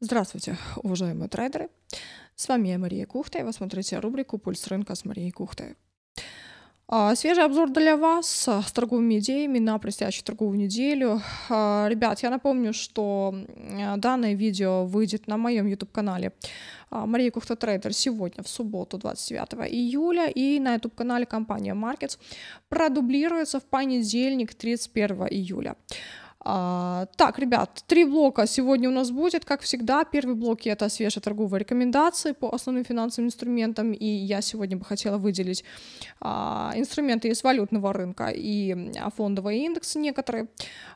Здравствуйте, уважаемые трейдеры! С вами я, Мария Кухта, и вы смотрите рубрику «Пульс рынка» с Марией Кухтой. А, свежий обзор для вас с торговыми идеями на предстоящую торговую неделю. А, ребят, я напомню, что э, данное видео выйдет на моем YouTube-канале а, Мария Кухта Трейдер сегодня, в субботу, 29 июля, и на YouTube-канале компания Markets продублируется в понедельник, 31 июля. А, так, ребят, три блока сегодня у нас будет, как всегда. Первый блок — это свежие торговые рекомендации по основным финансовым инструментам, и я сегодня бы хотела выделить а, инструменты из валютного рынка и а, фондовые индексы некоторые.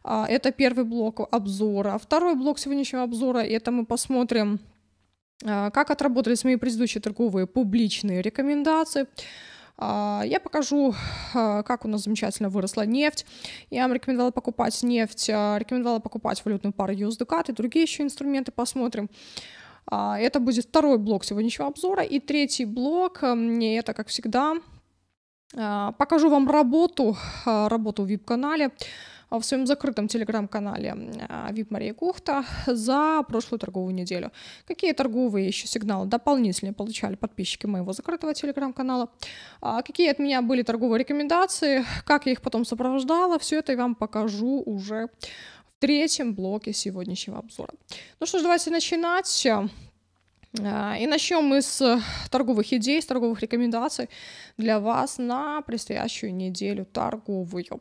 это первый блок обзора. Второй блок сегодняшнего обзора — это мы посмотрим, как отработались мои предыдущие торговые публичные рекомендации — а, я покажу, а, как у нас замечательно выросла нефть. Я вам рекомендовала покупать нефть, а, рекомендовала покупать валютную пару USDCAT и другие еще инструменты посмотрим. Это будет второй блок сегодняшнего обзора. И третий блок, мне это, как всегда, покажу вам работу, работу в VIP-канале. А, в своем закрытом телеграм-канале VIP а, Мария Кухта за прошлую торговую неделю. Какие торговые еще сигналы дополнительные получали подписчики моего закрытого телеграм-канала, а, какие от меня были торговые рекомендации, как я их потом сопровождала, все это я вам покажу уже в третьем блоке сегодняшнего обзора. Ну что ж, давайте начинать. И начнем мы с торговых идей, с торговых рекомендаций для вас на предстоящую неделю торговую.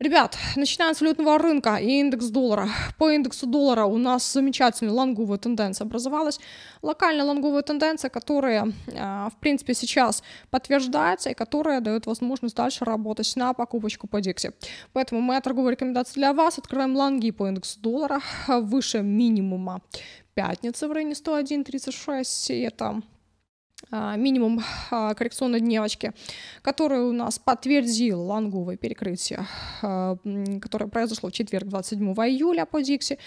Ребят, начиная с валютного рынка и индекс доллара. По индексу доллара у нас замечательная лонговая тенденция образовалась. Локальная лонговая тенденция, которая, а, в принципе, сейчас подтверждается и которая дает возможность дальше работать на покупочку по диксе. Поэтому моя торговая рекомендация для вас. Открываем лонги по индексу доллара выше минимума пятницы в районе 101.36. И это а, минимум а, коррекционной дневочки, которая у нас подтвердила лонговое перекрытие, а, которое произошло в четверг 27 июля по Дикси.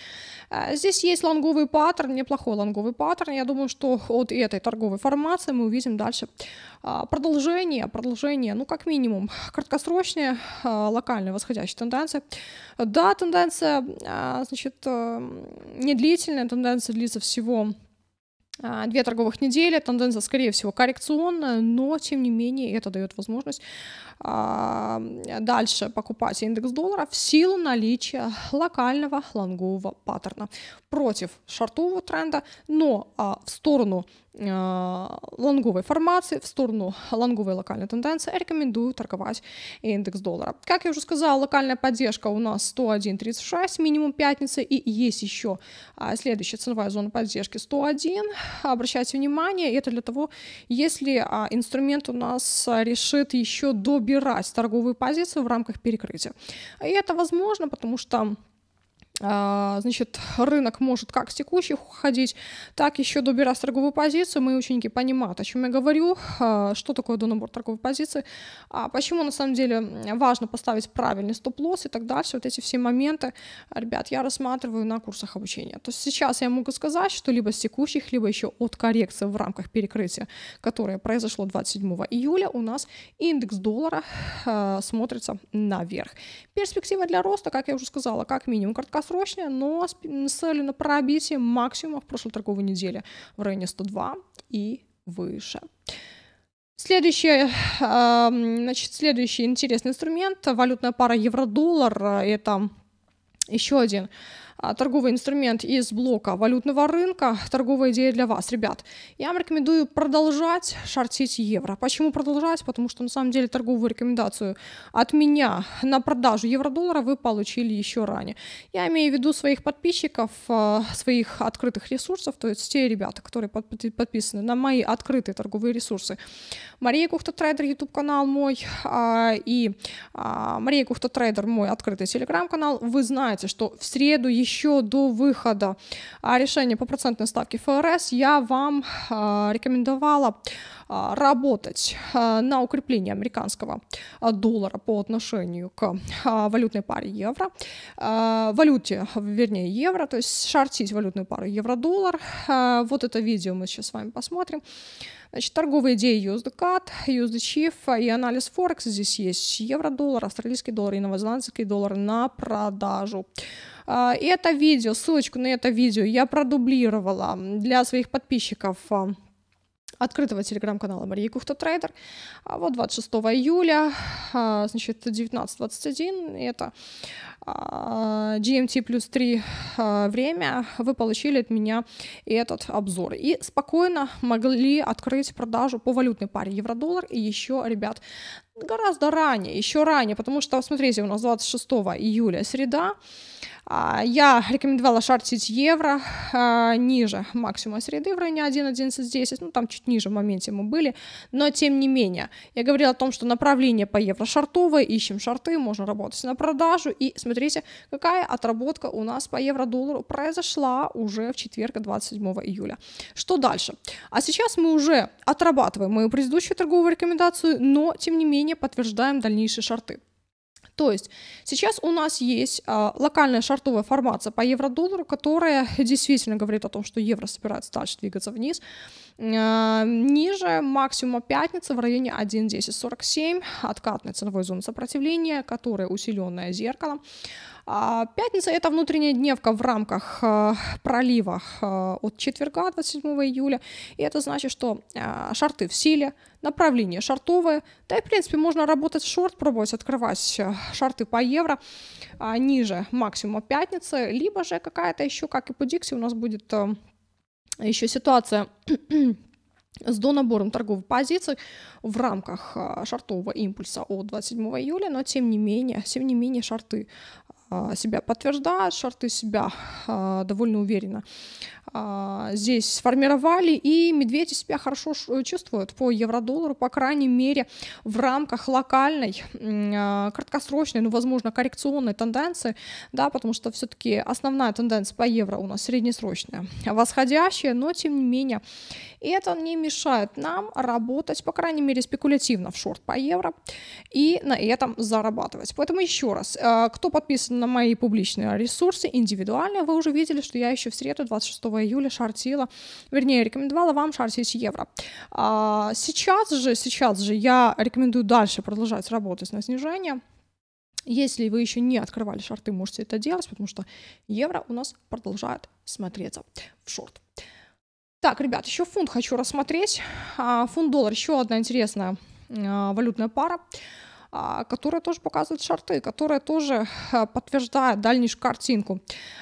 Здесь есть лонговый паттерн, неплохой лонговый паттерн. Я думаю, что от этой торговой формации мы увидим дальше продолжение, продолжение, ну как минимум, краткосрочные локальные восходящие тенденции. Да, тенденция, значит, не длительная, тенденция длится всего а, две торговых недели, тенденция, скорее всего, коррекционная, но, тем не менее, это дает возможность а, дальше покупать индекс доллара в силу наличия локального лонгового паттерна против шортового тренда, но а, в сторону а, лонговой формации, в сторону лонговой локальной тенденции рекомендую торговать индекс доллара. Как я уже сказала, локальная поддержка у нас 101.36, минимум пятницы, и есть еще следующая ценовая зона поддержки 101. Обращайте внимание, это для того, если инструмент у нас решит еще до биржи убирать торговую позицию в рамках перекрытия. И это возможно, потому что а, значит, рынок может как с текущих уходить, так еще добирать торговую позицию. Мои ученики понимают, о чем я говорю, а, что такое донабор торговой позиции, а почему на самом деле важно поставить правильный стоп-лосс и так дальше. Вот эти все моменты, ребят, я рассматриваю на курсах обучения. То есть сейчас я могу сказать, что либо с текущих, либо еще от коррекции в рамках перекрытия, которое произошло 27 июля, у нас индекс доллара а, смотрится наверх. Перспектива для роста, как я уже сказала, как минимум краткосрочная, краткосрочная, но с, с целью на пробитие максимума в прошлой торговой неделе в районе 102 и выше. Следующий, эм, значит, следующий интересный инструмент – валютная пара евро-доллар. Это еще один а, торговый инструмент из блока валютного рынка. Торговая идея для вас, ребят. Я вам рекомендую продолжать шортить евро. Почему продолжать? Потому что на самом деле торговую рекомендацию от меня на продажу евро-доллара вы получили еще ранее. Я имею в виду своих подписчиков, э, своих открытых ресурсов, то есть те ребята, которые подписаны на мои открытые торговые ресурсы. Мария Кухта Трейдер, YouTube канал мой, а, и а, Мария Кухта Трейдер, мой открытый телеграм-канал. Вы знаете, что в среду еще еще до выхода а, решения по процентной ставке ФРС я вам а, рекомендовала а, работать на укрепление американского доллара по отношению к валютной паре евро, валюте, вернее, евро, то есть шортить валютную пару евро-доллар. Вот это видео мы сейчас с вами посмотрим. Значит, торговые идеи USDCAD, USDCHIF и анализ Форекс. Здесь есть евро-доллар, австралийский доллар и новозеландский доллар на продажу. А, это видео, ссылочку на это видео я продублировала для своих подписчиков а, открытого телеграм-канала Марии Кухта Трейдер. А вот 26 июля, значит, 19.21, это GMT плюс 3 время, вы получили от меня этот обзор. И спокойно могли открыть продажу по валютной паре евро-доллар. И еще, ребят, гораздо ранее, еще ранее, потому что, смотрите, у нас 26 июля среда, а, я рекомендовала шортить евро а, ниже максимума среды в районе 1.1110, ну там чуть ниже в моменте мы были, но тем не менее, я говорила о том, что направление по евро шортовое, ищем шорты, можно работать на продажу, и смотрите, какая отработка у нас по евро-доллару произошла уже в четверг 27 июля. Что дальше? А сейчас мы уже отрабатываем мою предыдущую торговую рекомендацию, но тем не менее и подтверждаем дальнейшие шарты. То есть сейчас у нас есть а, локальная шартовая формация по евро-доллару, которая действительно говорит о том, что евро собирается дальше двигаться вниз. Э, ниже максимума пятницы в районе 1.1047, откатная ценовой зона сопротивления, которая усиленная зеркалом. А, пятница – это внутренняя дневка в рамках э, пролива э, от четверга, 27 июля, и это значит, что шарты в силе, направление шартовое, да и, в принципе, можно работать шорт, пробовать открывать шарты по евро а, ниже максимума пятницы, либо же какая-то еще, как и по Дикси, у нас будет еще ситуация с донабором торговых позиций в рамках а, шартового импульса от 27 июля, но тем не менее, тем не менее шарты а, себя подтверждаешь, шарты себя а, довольно уверенно а, здесь сформировали, и медведи себя хорошо э, чувствуют по евро-доллару, по крайней мере, в рамках локальной, краткосрочной, ну, возможно, коррекционной тенденции, да, потому что все-таки основная тенденция по евро у нас среднесрочная, восходящая, но тем не менее, это не мешает нам работать, по крайней мере, спекулятивно в шорт по евро и на этом зарабатывать. Поэтому еще раз, э, кто подписан на мои публичные ресурсы, индивидуально. Вы уже видели, что я еще в среду, 26 июля, шортила, вернее, рекомендовала вам шортить евро. А сейчас же, сейчас же я рекомендую дальше продолжать работать на снижение. Если вы еще не открывали шорты, можете это делать, потому что евро у нас продолжает смотреться в шорт. Так, ребят, еще фунт хочу рассмотреть. А, фунт-доллар еще одна интересная а, валютная пара. А, которая тоже показывает шарты, которая тоже э, подтверждает дальнейшую картинку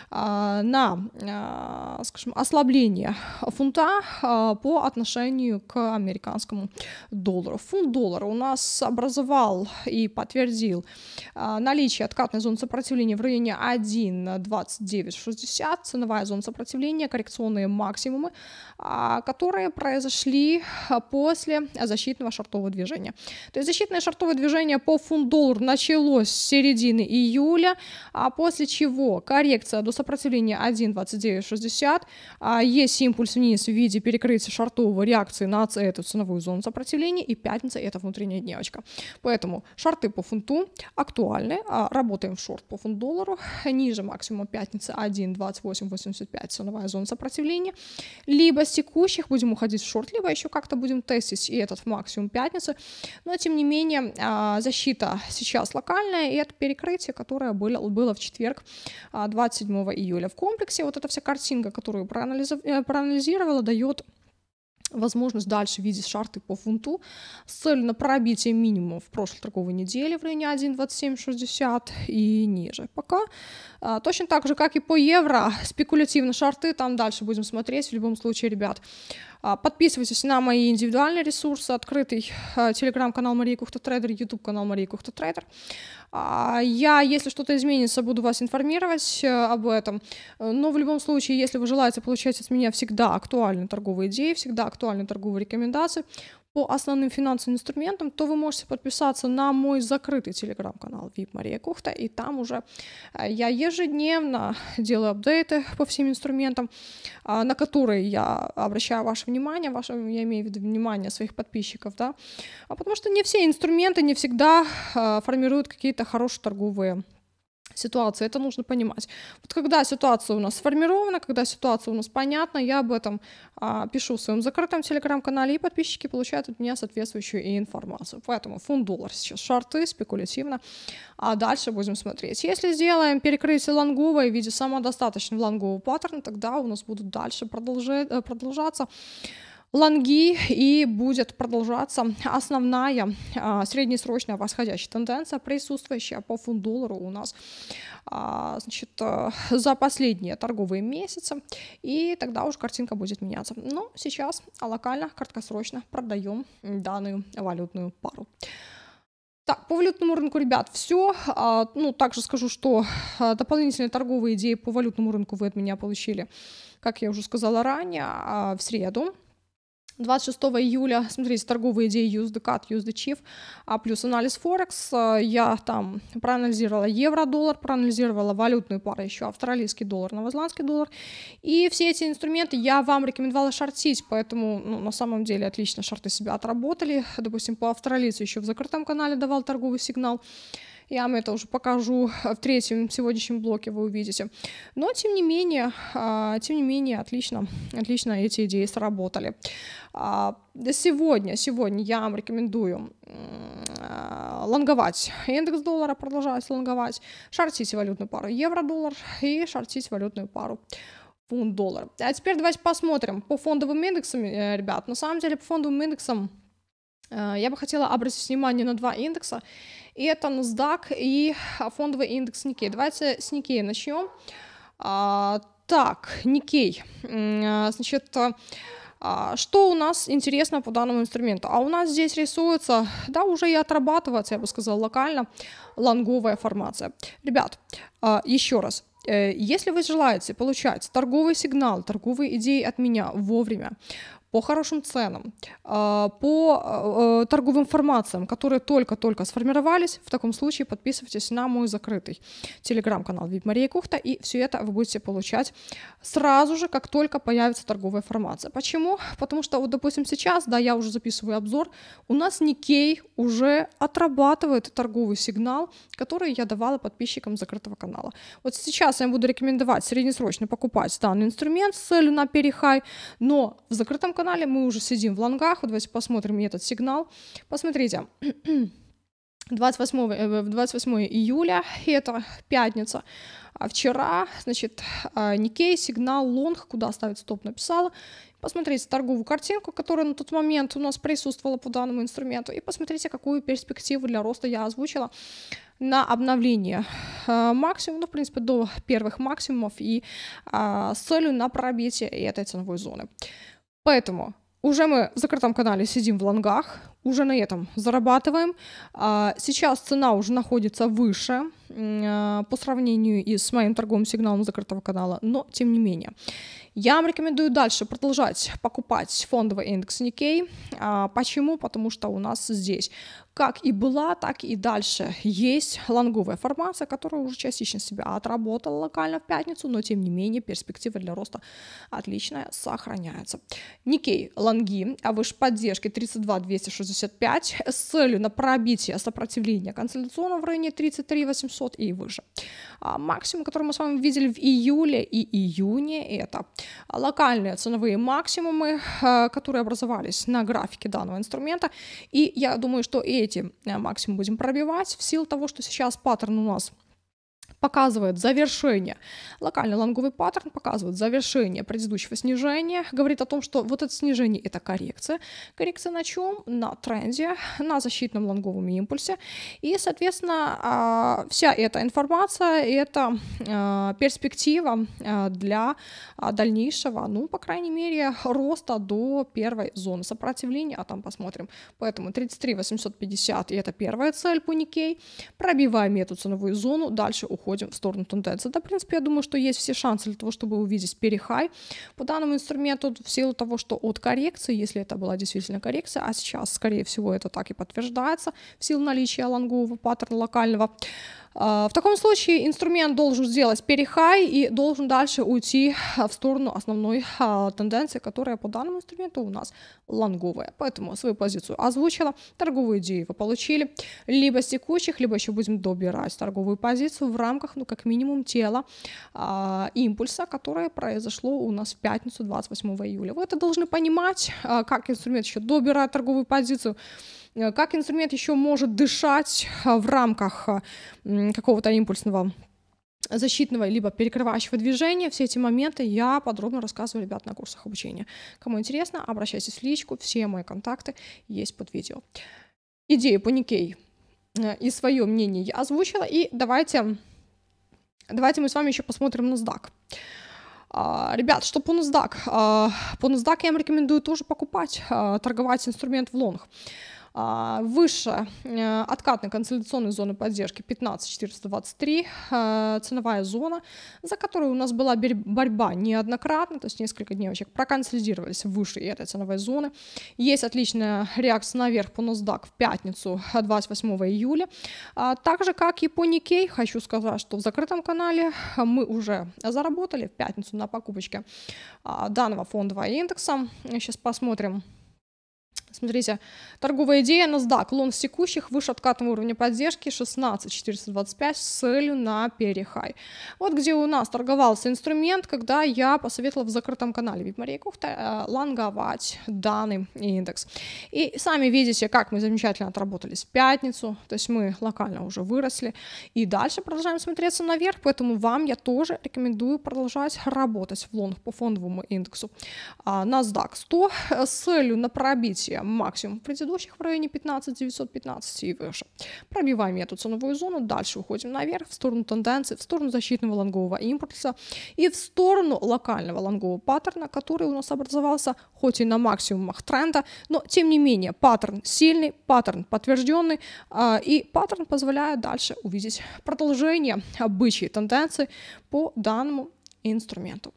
а, на, э, скажем, ослабление фунта э, по отношению к американскому доллару. Фунт доллара у нас образовал и подтвердил наличие откатной зоны сопротивления в районе 1.2960, ценовая зона сопротивления, коррекционные максимумы, а, которые произошли после защитного шартового движения. То есть защитное шартовое движение по фундоллару началось с середины июля, а после чего коррекция до сопротивления 1.2960, а есть импульс вниз в виде перекрытия шартовой реакции на эту ценовую зону сопротивления, и пятница это внутренняя дневочка. Поэтому шарты по фунту актуальны, а, работаем в шорт по фунт-доллару, ниже максимума пятницы 1.2885 ценовая зона сопротивления, либо с текущих будем уходить в шорт, либо еще как-то будем тестить и этот максимум пятницы, но тем не менее а, за защита сейчас локальная и это перекрытие, которое было, было в четверг 27 а, июля. В комплексе вот эта вся картинка, которую э, проанализировала, дает возможность дальше видеть шарты по фунту с целью на пробитие минимума в прошлой торговой неделе в районе 1.2760 и ниже пока. А, точно так же, как и по евро, спекулятивно шарты, там дальше будем смотреть. В любом случае, ребят, а, подписывайтесь на мои индивидуальные ресурсы, открытый э, телеграм-канал Мария Кухта Трейдер, YouTube канал Мария Кухта Трейдер. А, я, если что-то изменится, буду вас информировать э, об этом. Э, но в любом случае, если вы желаете получать от меня всегда актуальные торговые идеи, всегда актуальные торговые рекомендации, по основным финансовым инструментам, то вы можете подписаться на мой закрытый телеграм-канал VIP Мария Кухта, и там уже э, я ежедневно делаю апдейты по всем инструментам, а, на которые я обращаю ваше внимание, ваше, я имею в виду внимание своих подписчиков, да, а потому что не все инструменты не всегда э, формируют какие-то хорошие торговые ситуации. Это нужно понимать. Вот когда ситуация у нас сформирована, когда ситуация у нас понятна, я об этом а, пишу в своем закрытом телеграм-канале, и подписчики получают от меня соответствующую информацию. Поэтому фунт-доллар сейчас шарты, спекулятивно. А дальше будем смотреть. Если сделаем перекрытие лонговой в виде самодостаточного лонгового паттерна, тогда у нас будут дальше продолжать, э, продолжаться лонги и будет продолжаться основная а, среднесрочная восходящая тенденция, присутствующая по фунт-доллару у нас а, значит, а, за последние торговые месяцы, и тогда уж картинка будет меняться. Но сейчас локально, краткосрочно продаем данную валютную пару. Так, по валютному рынку, ребят, все. А, ну, также скажу, что а, дополнительные торговые идеи по валютному рынку вы от меня получили, как я уже сказала ранее, а, в среду. 26 июля, смотрите, торговые идеи USD CAD, USD CHIF, а плюс анализ Форекс, э, я там проанализировала евро-доллар, проанализировала валютную пару еще, австралийский доллар, новозеландский доллар, и все эти инструменты я вам рекомендовала шортить, поэтому, ну, на самом деле, отлично шорты себя отработали, допустим, по австралийцу еще в закрытом канале давал торговый сигнал, я вам это уже покажу э, в третьем сегодняшнем блоке, вы увидите. Но, тем не менее, а, тем не менее, отлично, отлично эти идеи сработали. А, сегодня, сегодня я вам рекомендую а, лонговать. Индекс доллара продолжать лонговать, шортить валютную пару евро-доллар и шортить валютную пару фунт-доллар. А теперь давайте посмотрим по фондовым индексам, э, ребят. На самом деле по фондовым индексам Э, я бы хотела обратить внимание на два индекса. И это NASDAQ и фондовый индекс Никей. Давайте с Никей начнем. А, так, Никей. Э, значит, э, а, что у нас интересно по данному инструменту? А у нас здесь рисуется, да, уже и отрабатывается, я бы сказала, локально лонговая формация. Ребят, а, еще раз, если вы желаете получать торговый сигнал, торговые идеи от меня вовремя, по хорошим ценам, а, по а, э, торговым формациям, которые только-только сформировались, в таком случае подписывайтесь на мой закрытый телеграм-канал Вип Мария Кухта, и все это вы будете получать сразу же, как только появится торговая формация. Почему? Потому что, вот, допустим, сейчас, да, я уже записываю обзор, у нас Никей уже отрабатывает торговый сигнал, который я давала подписчикам закрытого канала. Вот сейчас я буду рекомендовать среднесрочно покупать данный инструмент с целью на перехай, но в закрытом канале, мы уже сидим в лонгах, вот давайте посмотрим этот сигнал. Посмотрите, 28, 28 э, июля, это пятница, а вчера, значит, а, Никей сигнал лонг, куда ставить стоп, написала. Посмотрите торговую картинку, которая на тот момент у нас присутствовала по данному инструменту, и посмотрите, какую перспективу для роста я озвучила на обновление а, максимума, ну, в принципе, до первых максимумов и а, с целью на пробитие этой ценовой зоны. Поэтому уже мы в закрытом канале сидим в лонгах, уже на этом зарабатываем. А, сейчас цена уже находится выше а, по сравнению и с моим торговым сигналом закрытого канала, но тем не менее. Я вам рекомендую дальше продолжать покупать фондовый индекс НИКЕЙ. А, почему? Потому что у нас здесь как и была, так и дальше есть лонговая формация, которая уже частично себя отработала локально в пятницу, но тем не менее перспектива для роста отличная сохраняется. Никей лонги, а выше поддержки 32 260 65 с целью на пробитие сопротивления консолидационного в районе 33 800 и выше. А максимум, который мы с вами видели в июле и июне, это локальные ценовые максимумы, а, которые образовались на графике данного инструмента. И я думаю, что эти э, максимумы будем пробивать в силу того, что сейчас паттерн у нас показывает завершение. Локальный лонговый паттерн показывает завершение предыдущего снижения, говорит о том, что вот это снижение — это коррекция. Коррекция на чем? На тренде, на защитном лонговом импульсе. И, соответственно, а, вся эта информация — это а, перспектива а, для дальнейшего, ну, по крайней мере, роста до первой зоны сопротивления, а там посмотрим. Поэтому 33 850 — это первая цель по Никей. Пробиваем эту ценовую зону, дальше уходим уходим в сторону тенденции. Да, в принципе, я думаю, что есть все шансы для того, чтобы увидеть перехай по данному инструменту в силу того, что от коррекции, если это была действительно коррекция, а сейчас, скорее всего, это так и подтверждается в силу наличия лонгового паттерна локального, а, в таком случае инструмент должен сделать перехай и должен дальше уйти а, в сторону основной а, тенденции, которая по данному инструменту у нас лонговая. Поэтому свою позицию озвучила, торговую идею вы получили, либо с текущих, либо еще будем добирать торговую позицию в рамках, ну, как минимум, тела импульса, которое произошло у нас в пятницу 28 июля. Вы это должны понимать, как инструмент еще добирает торговую позицию, Э, как инструмент еще может дышать э, в рамках э, какого-то импульсного защитного либо перекрывающего движения. Все эти моменты я подробно рассказываю ребят на курсах обучения. Кому интересно, обращайтесь в личку, все мои контакты есть под видео. Идея паникей и свое мнение я озвучила, и давайте, давайте мы с вами еще посмотрим на NASDAQ. Uh, ребят, что по NASDAQ? Uh, по NASDAQ я вам рекомендую тоже покупать, uh, торговать инструмент в лонг. А, выше э, откатной консолидационной зоны поддержки 15423, а, ценовая зона, за которую у нас была борьба неоднократно, то есть несколько дневочек проконсолидировались выше этой ценовой зоны. Есть отличная реакция наверх по NASDAQ в пятницу 28 а, июля. Так же, как и по Никей, хочу сказать, что в закрытом канале мы уже заработали в пятницу на покупочке данного фондового индекса. Сейчас посмотрим, Смотрите, торговая идея NASDAQ, лон с текущих выше откатного уровня поддержки 16425 с целью на перехай. Вот где у нас торговался инструмент, когда я посоветовала в закрытом канале Випмария Кухта э, лонговать данный индекс. И сами видите, как мы замечательно отработались в пятницу, то есть мы локально уже выросли и дальше продолжаем смотреться наверх, поэтому вам я тоже рекомендую продолжать работать в лонг по фондовому индексу а, NASDAQ 100 э, с целью на пробитие максимум предыдущих в районе 15 915 и выше. Пробиваем эту ценовую зону, дальше уходим наверх, в сторону тенденции, в сторону защитного лонгового импульса и в сторону локального лонгового паттерна, который у нас образовался, хоть и на максимумах тренда, но тем не менее паттерн сильный, паттерн подтвержденный, а, и паттерн позволяет дальше увидеть продолжение обычной тенденции по данному инструменту.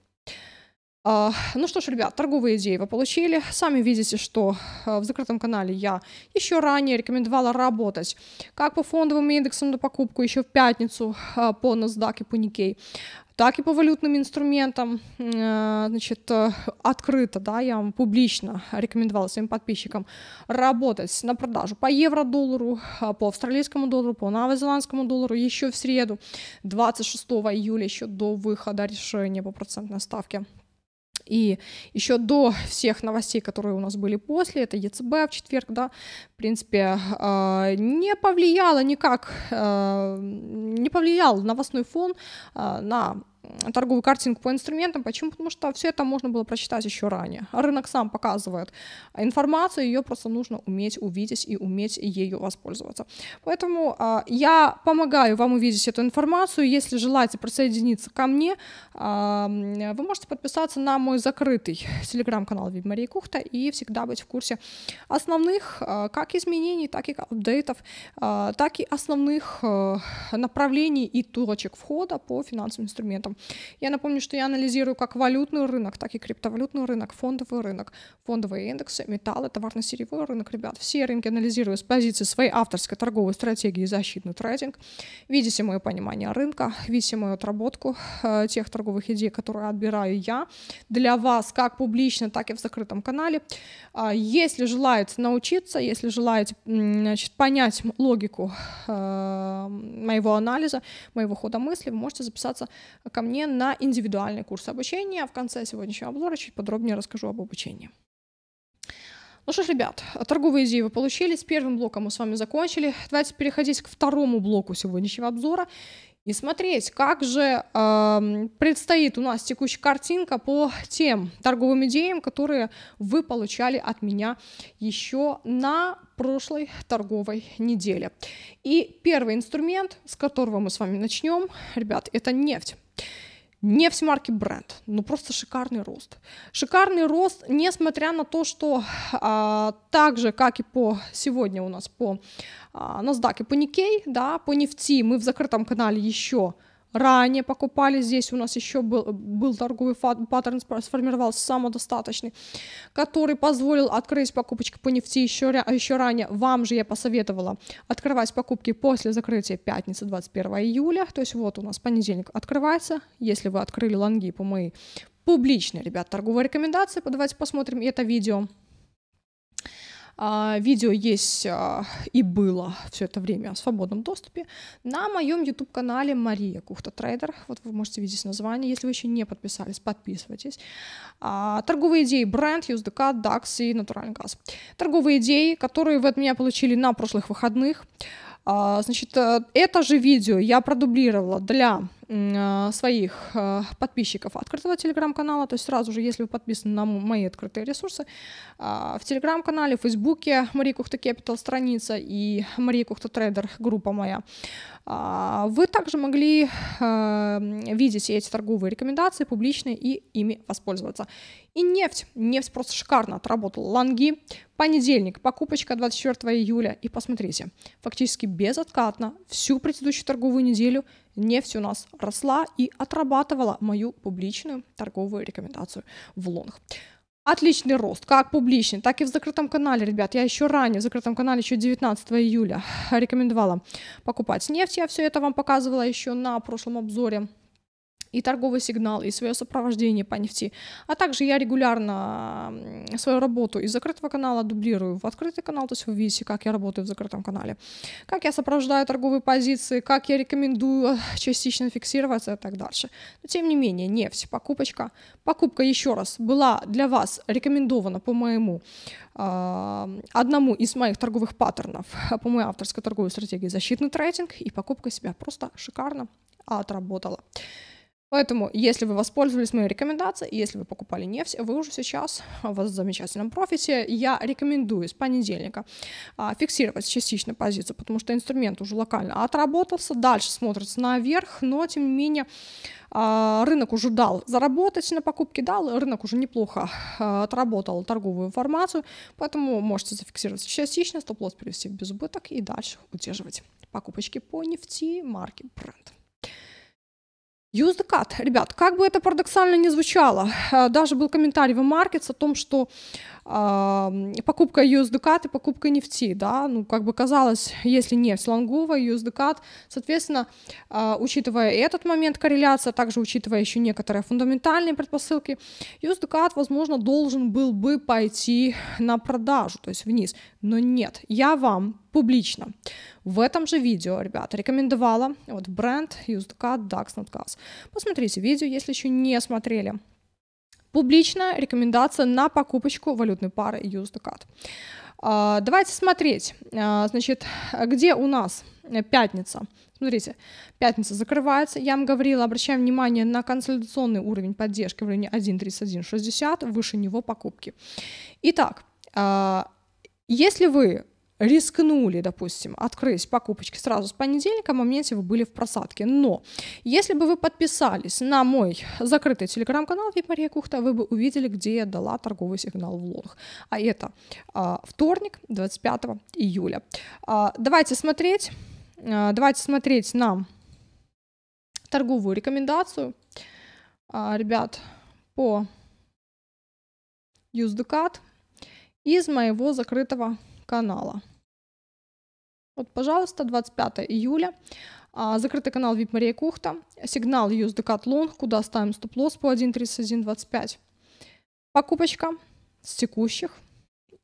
А, ну что ж, ребят, торговые идеи вы получили. Сами видите, что а, в закрытом канале я еще ранее рекомендовала работать как по фондовым индексам на покупку еще в пятницу а, по NASDAQ и по Nikkei, так и по валютным инструментам, значит, э, открыто, да, я вам публично рекомендовала своим подписчикам работать на продажу по евро-доллару, по австралийскому доллару, по новозеландскому доллару еще в среду, 26 июля, еще до выхода решения по процентной ставке и еще до всех новостей, которые у нас были после, это ЕЦБ в четверг, да, в принципе, а, не повлияло никак, а, не повлиял новостной фон а, на Торговый картинку по инструментам. Почему? Потому что все это можно было прочитать еще ранее. А рынок сам показывает информацию, ее просто нужно уметь увидеть и уметь ею воспользоваться. Поэтому а, я помогаю вам увидеть эту информацию. Если желаете присоединиться ко мне, а, вы можете подписаться на мой закрытый телеграм-канал Веб-Мария Кухта и всегда быть в курсе основных а, как изменений, так и апдейтов, а, так и основных а, направлений и точек входа по финансовым инструментам. Я напомню, что я анализирую как валютный рынок, так и криптовалютный рынок, фондовый рынок, фондовые индексы, металлы, товарно-сырьевой рынок. Ребят, все рынки анализирую с позиции своей авторской торговой стратегии и защитный трейдинг. Видите мое понимание рынка, видите мою отработку э, тех торговых идей, которые отбираю я для вас, как публично, так и в закрытом канале. Э, если желаете научиться, если желаете значит, понять логику э, моего анализа, моего хода мысли, вы можете записаться ко мне на индивидуальный курс обучения. А в конце сегодняшнего обзора чуть подробнее расскажу об обучении. Ну что ж, ребят, торговые идеи вы получили, с первым блоком мы с вами закончили. Давайте переходить к второму блоку сегодняшнего обзора и смотреть, как же э, предстоит у нас текущая картинка по тем торговым идеям, которые вы получали от меня еще на прошлой торговой неделе. И первый инструмент, с которого мы с вами начнем, ребят, это нефть. Не все марки бренд, но ну просто шикарный рост. Шикарный рост, несмотря на то, что а, так же, как и по сегодня у нас по а, NASDAQ и по Nikkei, да, по нефти мы в закрытом канале еще ранее покупали здесь, у нас еще был, был торговый паттерн, сформировался самодостаточный, который позволил открыть покупочки по нефти еще, а еще ранее. Вам же я посоветовала открывать покупки после закрытия пятницы 21 июля, то есть вот у нас понедельник открывается, если вы открыли лонги по моей публичной, ребят, торговой рекомендации, давайте посмотрим это видео. А, видео есть а, и было все это время в свободном доступе на моем YouTube-канале Мария Кухта Трейдер. Вот вы можете видеть название. Если вы еще не подписались, подписывайтесь. А, торговые идеи бренд, USDK, DAX и натуральный газ. Торговые идеи, которые вы от меня получили на прошлых выходных. Значит, э, это же видео я продублировала для Э, своих э, подписчиков открытого телеграм-канала, то есть сразу же, если вы подписаны на мои открытые ресурсы, а, в телеграм-канале, в фейсбуке Мария Кухта Capital страница и Мария Кухта Трейдер группа моя, а, вы также могли э, видеть эти торговые рекомендации публичные и ими воспользоваться. И нефть, нефть просто шикарно отработала, лонги, понедельник, покупочка 24 июля, и посмотрите, фактически безоткатно всю предыдущую торговую неделю – Нефть у нас росла и отрабатывала мою публичную торговую рекомендацию в лонг. Отличный рост, как публичный, так и в закрытом канале, ребят. Я еще ранее в закрытом канале, еще 19 июля, рекомендовала покупать нефть. Я все это вам показывала еще на прошлом обзоре и торговый сигнал, и свое сопровождение по нефти. А также я регулярно свою работу из закрытого канала дублирую в открытый канал, то есть вы видите, как я работаю в закрытом канале, как я сопровождаю торговые позиции, как я рекомендую а, частично фиксироваться и так дальше. Но тем не менее, нефть, покупочка. Покупка, еще раз, была для вас рекомендована по моему а, одному из моих торговых паттернов, по моей авторской торговой стратегии защитный трейдинг, и покупка себя просто шикарно отработала. Поэтому, если вы воспользовались моей рекомендацией, если вы покупали нефть, вы уже сейчас в замечательном профите. Я рекомендую с понедельника а, фиксировать частично позицию, потому что инструмент уже локально отработался, дальше смотрится наверх, но тем не менее а, рынок уже дал заработать на покупке, дал, рынок уже неплохо а, отработал торговую информацию, поэтому можете зафиксировать частично, стоп-лосс перевести в безубыток и дальше удерживать покупочки по нефти марки бренд. Use the cut. Ребят, как бы это парадоксально не звучало, э, даже был комментарий в Markets о том, что покупка USDCAT и покупка нефти, да, ну, как бы казалось, если нефть лонговая, USDCAT, соответственно, а, учитывая этот момент корреляции, а также учитывая еще некоторые фундаментальные предпосылки, USDCAT, возможно, должен был бы пойти на продажу, то есть вниз, но нет, я вам публично в этом же видео, ребята, рекомендовала вот бренд USDCAT DAX NatGas. Посмотрите видео, если еще не смотрели. Публичная рекомендация на покупочку валютной пары USDCAD. А, давайте смотреть, а, значит, где у нас пятница. Смотрите, пятница закрывается. Я вам говорила, обращаем внимание на консолидационный уровень поддержки в районе 1.3160, выше него покупки. Итак, а, если вы рискнули, допустим, открыть покупочки сразу с понедельника, в а моменте вы были в просадке. Но если бы вы подписались на мой закрытый телеграм-канал Випария Кухта, вы бы увидели, где я дала торговый сигнал в лонг. А это а, вторник, 25 июля. А, давайте смотреть, а, давайте смотреть на торговую рекомендацию. А, ребят, по USDCAT из моего закрытого канала. Вот, пожалуйста, 25 июля. А, закрытый канал VIP Мария Кухта. Сигнал USDCAT Long, куда ставим стоп-лосс по 1.3125. Покупочка с текущих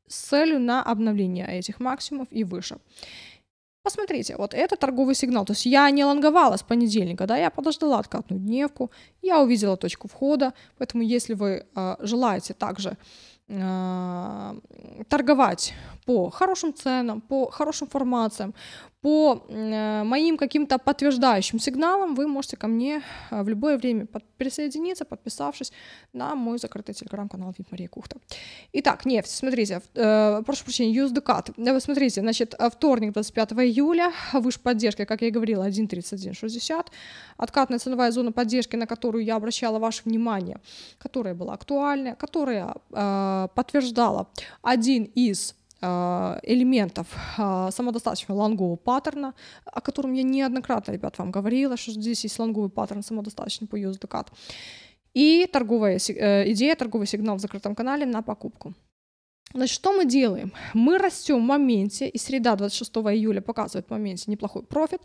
с целью на обновление этих максимумов и выше. Посмотрите, вот это торговый сигнал. То есть я не лонговала с понедельника, да, я подождала откатную дневку, я увидела точку входа, поэтому если вы э, желаете также Э, торговать по хорошим ценам, по хорошим формациям, по э, моим каким-то подтверждающим сигналам вы можете ко мне э, в любое время под... присоединиться, подписавшись на мой закрытый телеграм-канал VIP Мария Кухта. Итак, нефть, смотрите, э, прошу прощения, USDCAT. Э, смотрите, значит, вторник, 25 июля, выше поддержки, как я и говорила, 1.3160. Откатная ценовая зона поддержки, на которую я обращала ваше внимание, которая была актуальна, которая э, подтверждала один из а, элементов а, самодостаточного лонгового паттерна, о котором я неоднократно, ребят, вам говорила, что здесь есть лонговый паттерн самодостаточный по USDCAT. И торговая э, идея, торговый сигнал в закрытом канале на покупку. Значит, что мы делаем? Мы растем в моменте, и среда 26 июля показывает в моменте неплохой профит.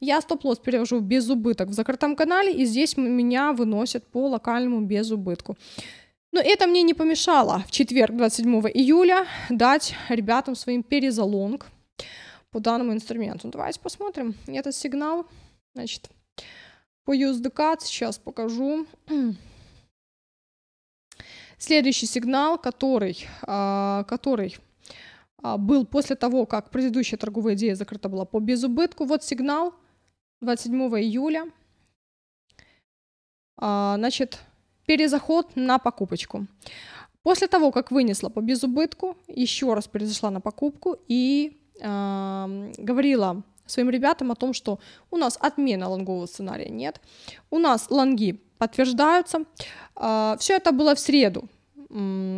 Я стоп-лосс перевожу без убыток в закрытом канале, и здесь меня выносят по локальному без убытку. Но это мне не помешало в четверг, 27 июля, дать ребятам своим перезалонг по данному инструменту. Давайте посмотрим этот сигнал. Значит, по USDCAD сейчас покажу. Следующий сигнал, который, а, который а, был после того, как предыдущая торговая идея закрыта была по безубытку. Вот сигнал 27 июля. А, значит, перезаход на покупочку. После того, как вынесла по безубытку, еще раз перезашла на покупку и э, говорила своим ребятам о том, что у нас отмена лонгового сценария нет, у нас лонги подтверждаются. Э, все это было в среду,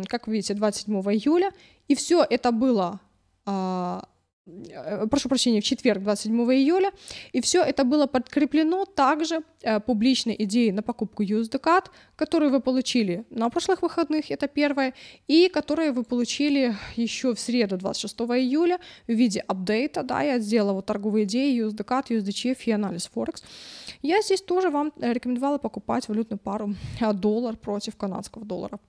как вы видите, 27 июля, и все это было э, Э, прошу прощения, в четверг, 27 июля, и все это было подкреплено также э, публичной идеей на покупку USDCAT, которую вы получили на прошлых выходных, это первое, и которые вы получили еще в среду, 26 июля, в виде апдейта, да, я сделала вот торговые идеи USDCAT, USDCF и анализ Форекс. Я здесь тоже вам рекомендовала покупать валютную пару э, доллар против канадского доллара.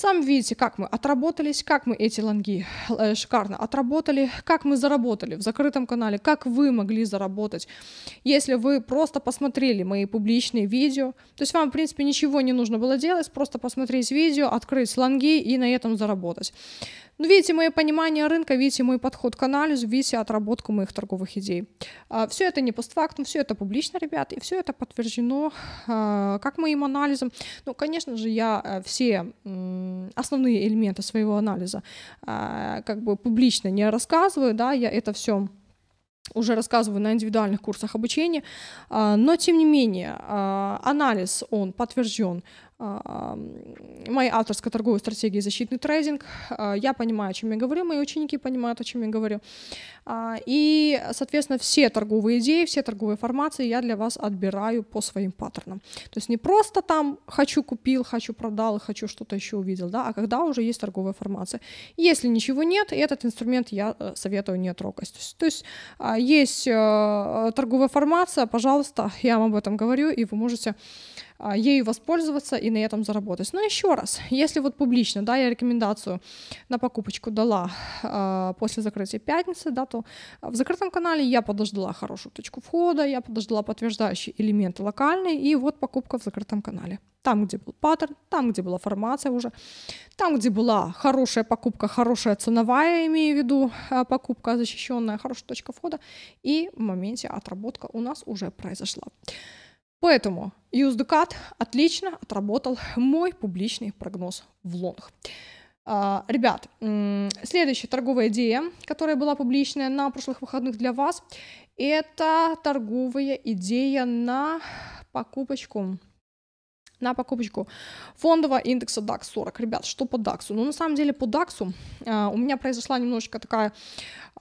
Сам видите, как мы отработались, как мы эти лонги э, шикарно отработали, как мы заработали в закрытом канале, как вы могли заработать. Если вы просто посмотрели мои публичные видео, то есть вам, в принципе, ничего не нужно было делать, просто посмотреть видео, открыть лонги и на этом заработать. Ну, видите мое понимание рынка, видите мой подход к анализу, видите отработку моих торговых идей. А, все это не постфактум, все это публично, ребят, и все это подтверждено а, как моим анализом. Ну, конечно же, я э, все основные элементы своего анализа а, как бы публично не рассказываю, да, я это все уже рассказываю на индивидуальных курсах обучения, но тем не менее анализ, он подтвержден а, мои авторская торговая стратегия защитный трейдинг. А, я понимаю, о чем я говорю, мои ученики понимают, о чем я говорю. А, и, соответственно, все торговые идеи, все торговые формации я для вас отбираю по своим паттернам. То есть не просто там хочу купил, хочу продал, хочу что-то еще увидел, да, а когда уже есть торговая формация. Если ничего нет, этот инструмент я э, советую не трогать. То есть, то есть есть э, торговая формация, пожалуйста, я вам об этом говорю, и вы можете а, ею воспользоваться и на этом заработать. Но еще раз, если вот публично, да, я рекомендацию на покупочку дала э, после закрытия пятницы, да, то в закрытом канале я подождала хорошую точку входа, я подождала подтверждающие элементы локальные, и вот покупка в закрытом канале. Там, где был паттерн, там, где была формация уже, там, где была хорошая покупка, хорошая ценовая, имею в виду, а, покупка защищенная, хорошая точка входа, и в моменте отработка у нас уже произошла. Поэтому USDCAT отлично отработал мой публичный прогноз в лонг. А, ребят, следующая торговая идея, которая была публичная на прошлых выходных для вас, это торговая идея на покупочку на покупочку фондового индекса DAX 40. Ребят, что по DAX? Ну, на самом деле, по DAX э, у меня произошла немножечко такая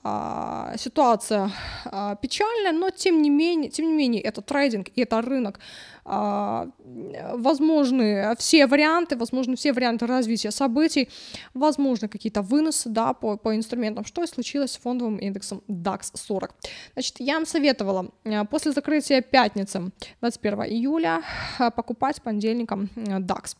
э, ситуация э, печальная, но тем не менее, тем не менее, это трейдинг и это рынок. Э, возможны все варианты, возможны все варианты развития событий, возможны какие-то выносы, да, по, по инструментам, что и случилось с фондовым индексом DAX 40. Значит, я вам советовала э, после закрытия пятницы, 21 июля, э, покупать понедельник понедельником э, DAX.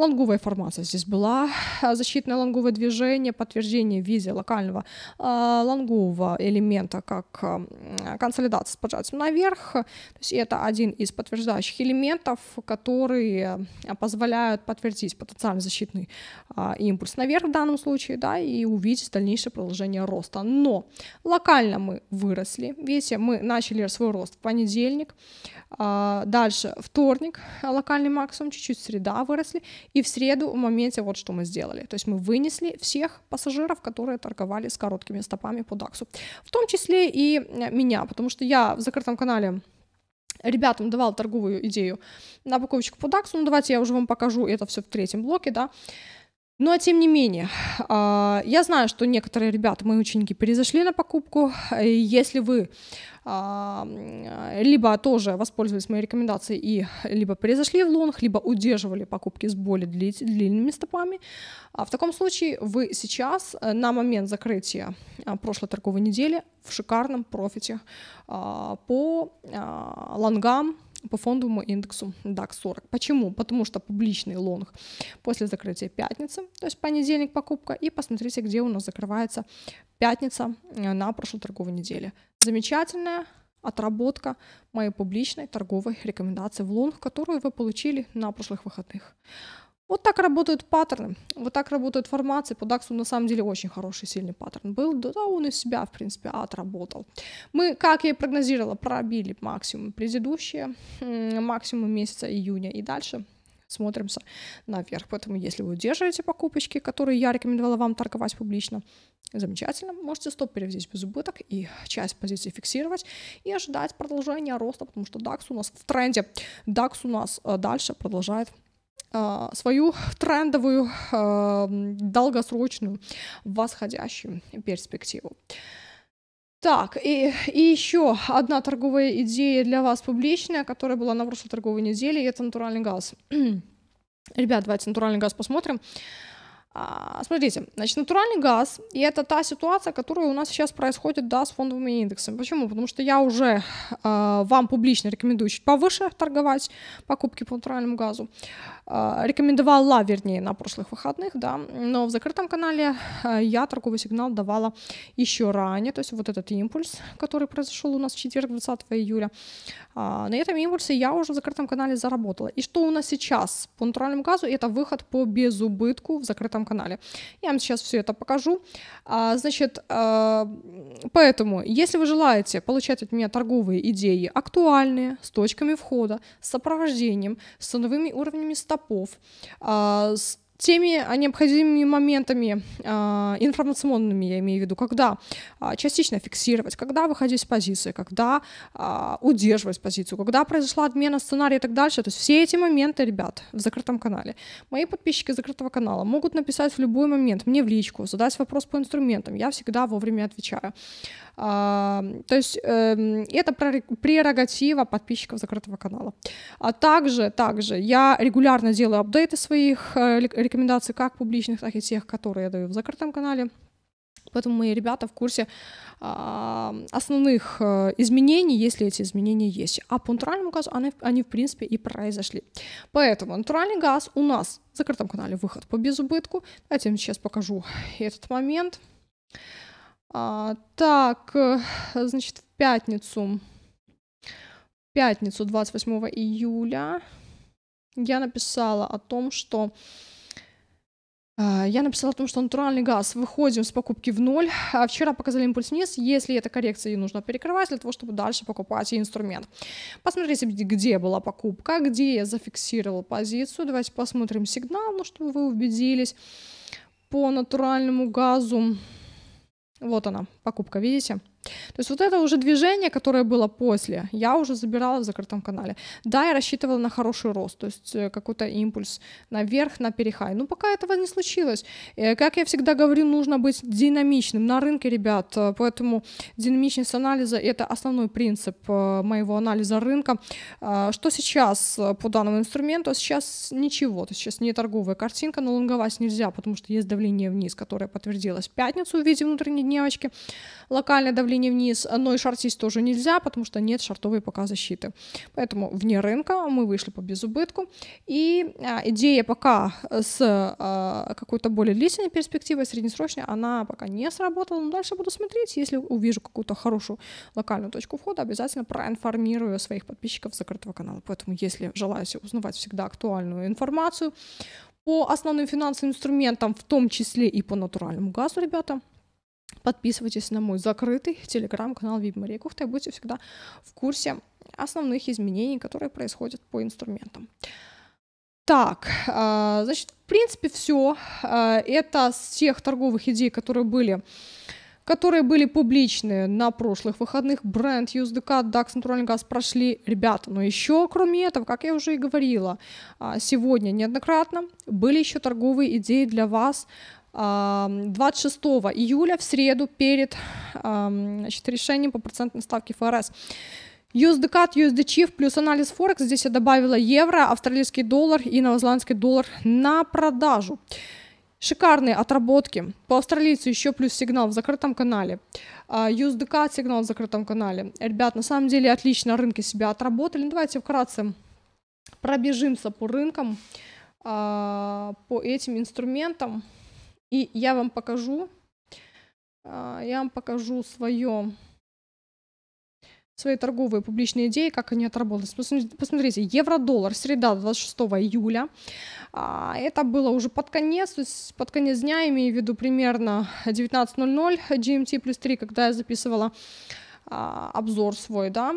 Лонговая формация здесь была, а, защитное лонговое движение, подтверждение в виде локального э, а, лонгового элемента как э, консолидация с поджатием наверх. То есть это один из подтверждающих элементов, которые а, позволяют подтвердить потенциальный защитный э, импульс наверх в данном случае, да, и увидеть дальнейшее продолжение роста. Но локально мы выросли, видите, мы начали свой рост в понедельник, э, дальше вторник локальный максимум, чуть-чуть среда выросли, и в среду в моменте вот что мы сделали. То есть мы вынесли всех пассажиров, которые торговали с короткими стопами по DAX. В том числе и э, меня, потому что я в закрытом канале ребятам давал торговую идею на упаковочку по DAX. Ну, давайте я уже вам покажу это все в третьем блоке, да. Но, тем не менее, а, я знаю, что некоторые ребята, мои ученики, перезашли на покупку. Если вы а, либо тоже воспользовались моей рекомендацией и либо перезашли в лонг, либо удерживали покупки с более длинными стопами, а, в таком случае вы сейчас э, на момент закрытия прошлой торговой недели в шикарном профите по лонгам по фондовому индексу DAX 40. Почему? Потому что публичный лонг после закрытия пятницы, то есть понедельник покупка, и посмотрите, где у нас закрывается пятница э, на прошлой торговой неделе. Замечательная отработка моей публичной торговой рекомендации в лонг, которую вы получили на прошлых выходных. Вот так работают паттерны, вот так работают формации. По DAX на самом деле очень хороший, сильный паттерн был. Да, он из себя, в принципе, отработал. Мы, как я и прогнозировала, пробили максимум предыдущие, максимум месяца июня и дальше смотримся наверх. Поэтому, если вы держите покупочки, которые я рекомендовала вам торговать публично, замечательно, можете стоп перевести без убыток и часть позиции фиксировать и ожидать продолжения роста, потому что DAX у нас в тренде, DAX у нас э, дальше продолжает а, свою трендовую, а, долгосрочную, восходящую перспективу. Так, и, и еще одна торговая идея для вас публичная, которая была на прошлой торговой неделе, и это натуральный газ. Ребят, давайте натуральный газ посмотрим. А, смотрите, значит, натуральный газ, и это та ситуация, которая у нас сейчас происходит, да, с фондовыми индексами. Почему? Потому что я уже а, вам публично рекомендую чуть повыше торговать покупки по натуральному газу. А, рекомендовала, вернее, на прошлых выходных, да, но в закрытом канале а, я торговый сигнал давала еще ранее, то есть вот этот импульс, который произошел у нас в четверг, 20 июля, а, на этом импульсе я уже в закрытом канале заработала. И что у нас сейчас по натуральному газу? Это выход по безубытку в закрытом канале. Я вам сейчас все это покажу. Значит, поэтому, если вы желаете получать от меня торговые идеи актуальные, с точками входа, с сопровождением, с ценовыми уровнями стоп Попов с теми а, необходимыми моментами а, информационными, я имею в виду, когда а, частично фиксировать, когда выходить с позиции, когда удерживать позицию, когда произошла отмена сценария и так дальше. То есть все эти моменты, ребят, в закрытом канале. Мои подписчики закрытого канала могут написать в любой момент мне в личку, задать вопрос по инструментам. Я всегда вовремя отвечаю. То есть эм, это прерогатива подписчиков закрытого канала. А также, также я регулярно делаю апдейты своих э, рекомендации как публичных, так и тех, которые я даю в закрытом канале. Поэтому мои ребята в курсе а, основных а, изменений, если эти изменения есть. А по натуральному газу они, они, в принципе, и произошли. Поэтому натуральный газ у нас в закрытом канале выход по безубытку. Давайте я вам сейчас покажу этот момент. А, так, э, значит, в пятницу, в пятницу 28 июля я написала о том, что а, я написала о том, что натуральный газ, выходим с покупки в ноль. А вчера показали импульс вниз. Если это коррекция, ее нужно перекрывать для того, чтобы дальше покупать инструмент. Посмотрите, где была покупка, где я зафиксировала позицию. Давайте посмотрим сигнал, ну, чтобы вы убедились по натуральному газу. Вот она, покупка, видите? То есть вот это уже движение, которое было после, я уже забирала в закрытом канале. Да, я рассчитывала на хороший рост, то есть э, какой-то импульс наверх, на перехай. Но пока этого не случилось. Э, как я всегда говорю, нужно быть динамичным на рынке, ребят. Э, поэтому динамичность анализа — это основной принцип моего анализа рынка. Что сейчас по данному инструменту? Сейчас ничего, то есть сейчас не торговая картинка, но лонговать нельзя, потому что есть давление вниз, которое подтвердилось в пятницу в виде внутренней дневочки. Локальное давление давление вниз, но и шортить тоже нельзя, потому что нет шортовой пока защиты. Поэтому вне рынка мы вышли по безубытку. И а, идея пока с а, какой-то более длительной перспективой, среднесрочной, она пока не сработала. Но дальше буду смотреть. Если увижу какую-то хорошую локальную точку входа, обязательно проинформирую своих подписчиков закрытого канала. Поэтому, если желаете узнавать всегда актуальную информацию, по основным финансовым инструментам, в том числе и по натуральному газу, ребята, Подписывайтесь на мой закрытый телеграм-канал Вибмария Кухта и будете всегда в курсе основных изменений, которые происходят по инструментам. Так, а, значит, в принципе, все. А, это с тех торговых идей, которые были которые были публичны на прошлых выходных. Бренд USDK, DAX, натуральный газ прошли. Ребята, но еще кроме этого, как я уже и говорила а, сегодня неоднократно, были еще торговые идеи для вас 26 июля в среду перед значит, решением по процентной ставке ФРС. USDCAD, USDCHIF плюс анализ Форекс. Здесь я добавила евро, австралийский доллар и новозеландский доллар на продажу. Шикарные отработки. По австралийцу еще плюс сигнал в закрытом канале. А, USDCAD сигнал в закрытом канале. Ребят, на самом деле отлично рынки себя отработали. Ну, давайте вкратце пробежимся по рынкам, а, по этим инструментам. И я вам покажу, а, я вам покажу свое свои торговые публичные идеи, как они отработались. Посмотрите, евро-доллар, среда 26 июля. А, это было уже под конец, то есть под конец дня, имею в виду примерно 19.00 GMT плюс 3, когда я записывала а, обзор свой, да.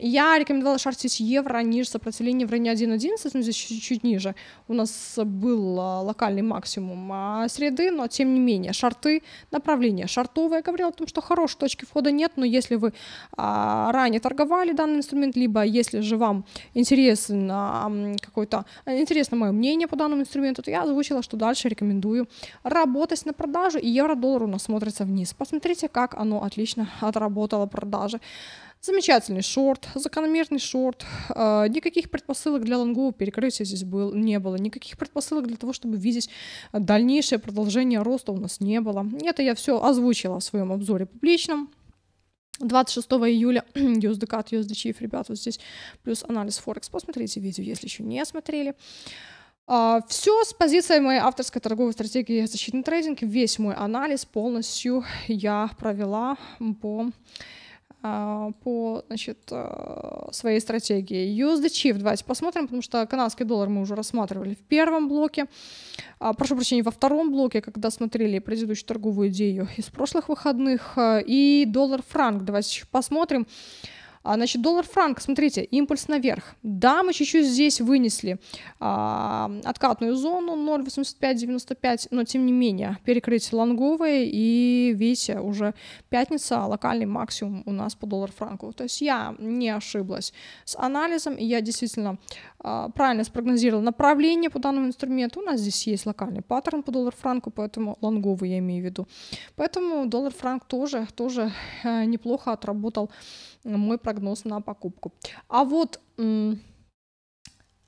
Я рекомендовала шортить евро ниже сопротивления в районе 1.11, ну, здесь чуть-чуть ниже. У нас был а, локальный максимум а, среды, но тем не менее, шарты, направление шартовое, я говорила о том, что хорошей точки входа нет, но если вы ранее торговали данный инструмент, либо если же вам интересно какое-то, интересно мое мнение по данному инструменту, то я озвучила, что дальше рекомендую работать на продажу, и евро-доллар у нас смотрится вниз. Посмотрите, как оно отлично отработало продажи. Замечательный шорт, закономерный шорт. Э, никаких предпосылок для лонгового перекрытия здесь был, не было. Никаких предпосылок для того, чтобы видеть дальнейшее продолжение роста у нас не было. Это я все озвучила в своем обзоре публичном. 26 июля USDK от USDCHIF, ребят, вот здесь плюс анализ Форекс. Посмотрите видео, если еще не смотрели. Uh, а, все с позиции моей авторской торговой стратегии защитный трейдинг, весь мой анализ полностью я провела по а, по значит, а, своей стратегии. USDC давайте посмотрим, потому что канадский доллар мы уже рассматривали в первом блоке. А, прошу прощения, во втором блоке, когда смотрели предыдущую торговую идею из прошлых выходных. И доллар-франк давайте Посмотрим. А, значит, доллар-франк, смотрите, импульс наверх. Да, мы чуть-чуть здесь вынесли а, откатную зону 0,8595, но тем не менее перекрытие лонговое и, видите, уже пятница, локальный максимум у нас по доллар-франку. То есть я не ошиблась с анализом, я действительно а, правильно спрогнозировала направление по данному инструменту. У нас здесь есть локальный паттерн по доллар-франку, поэтому лонговый я имею в виду. Поэтому доллар-франк тоже, тоже э, неплохо отработал мой прогноз на покупку. А вот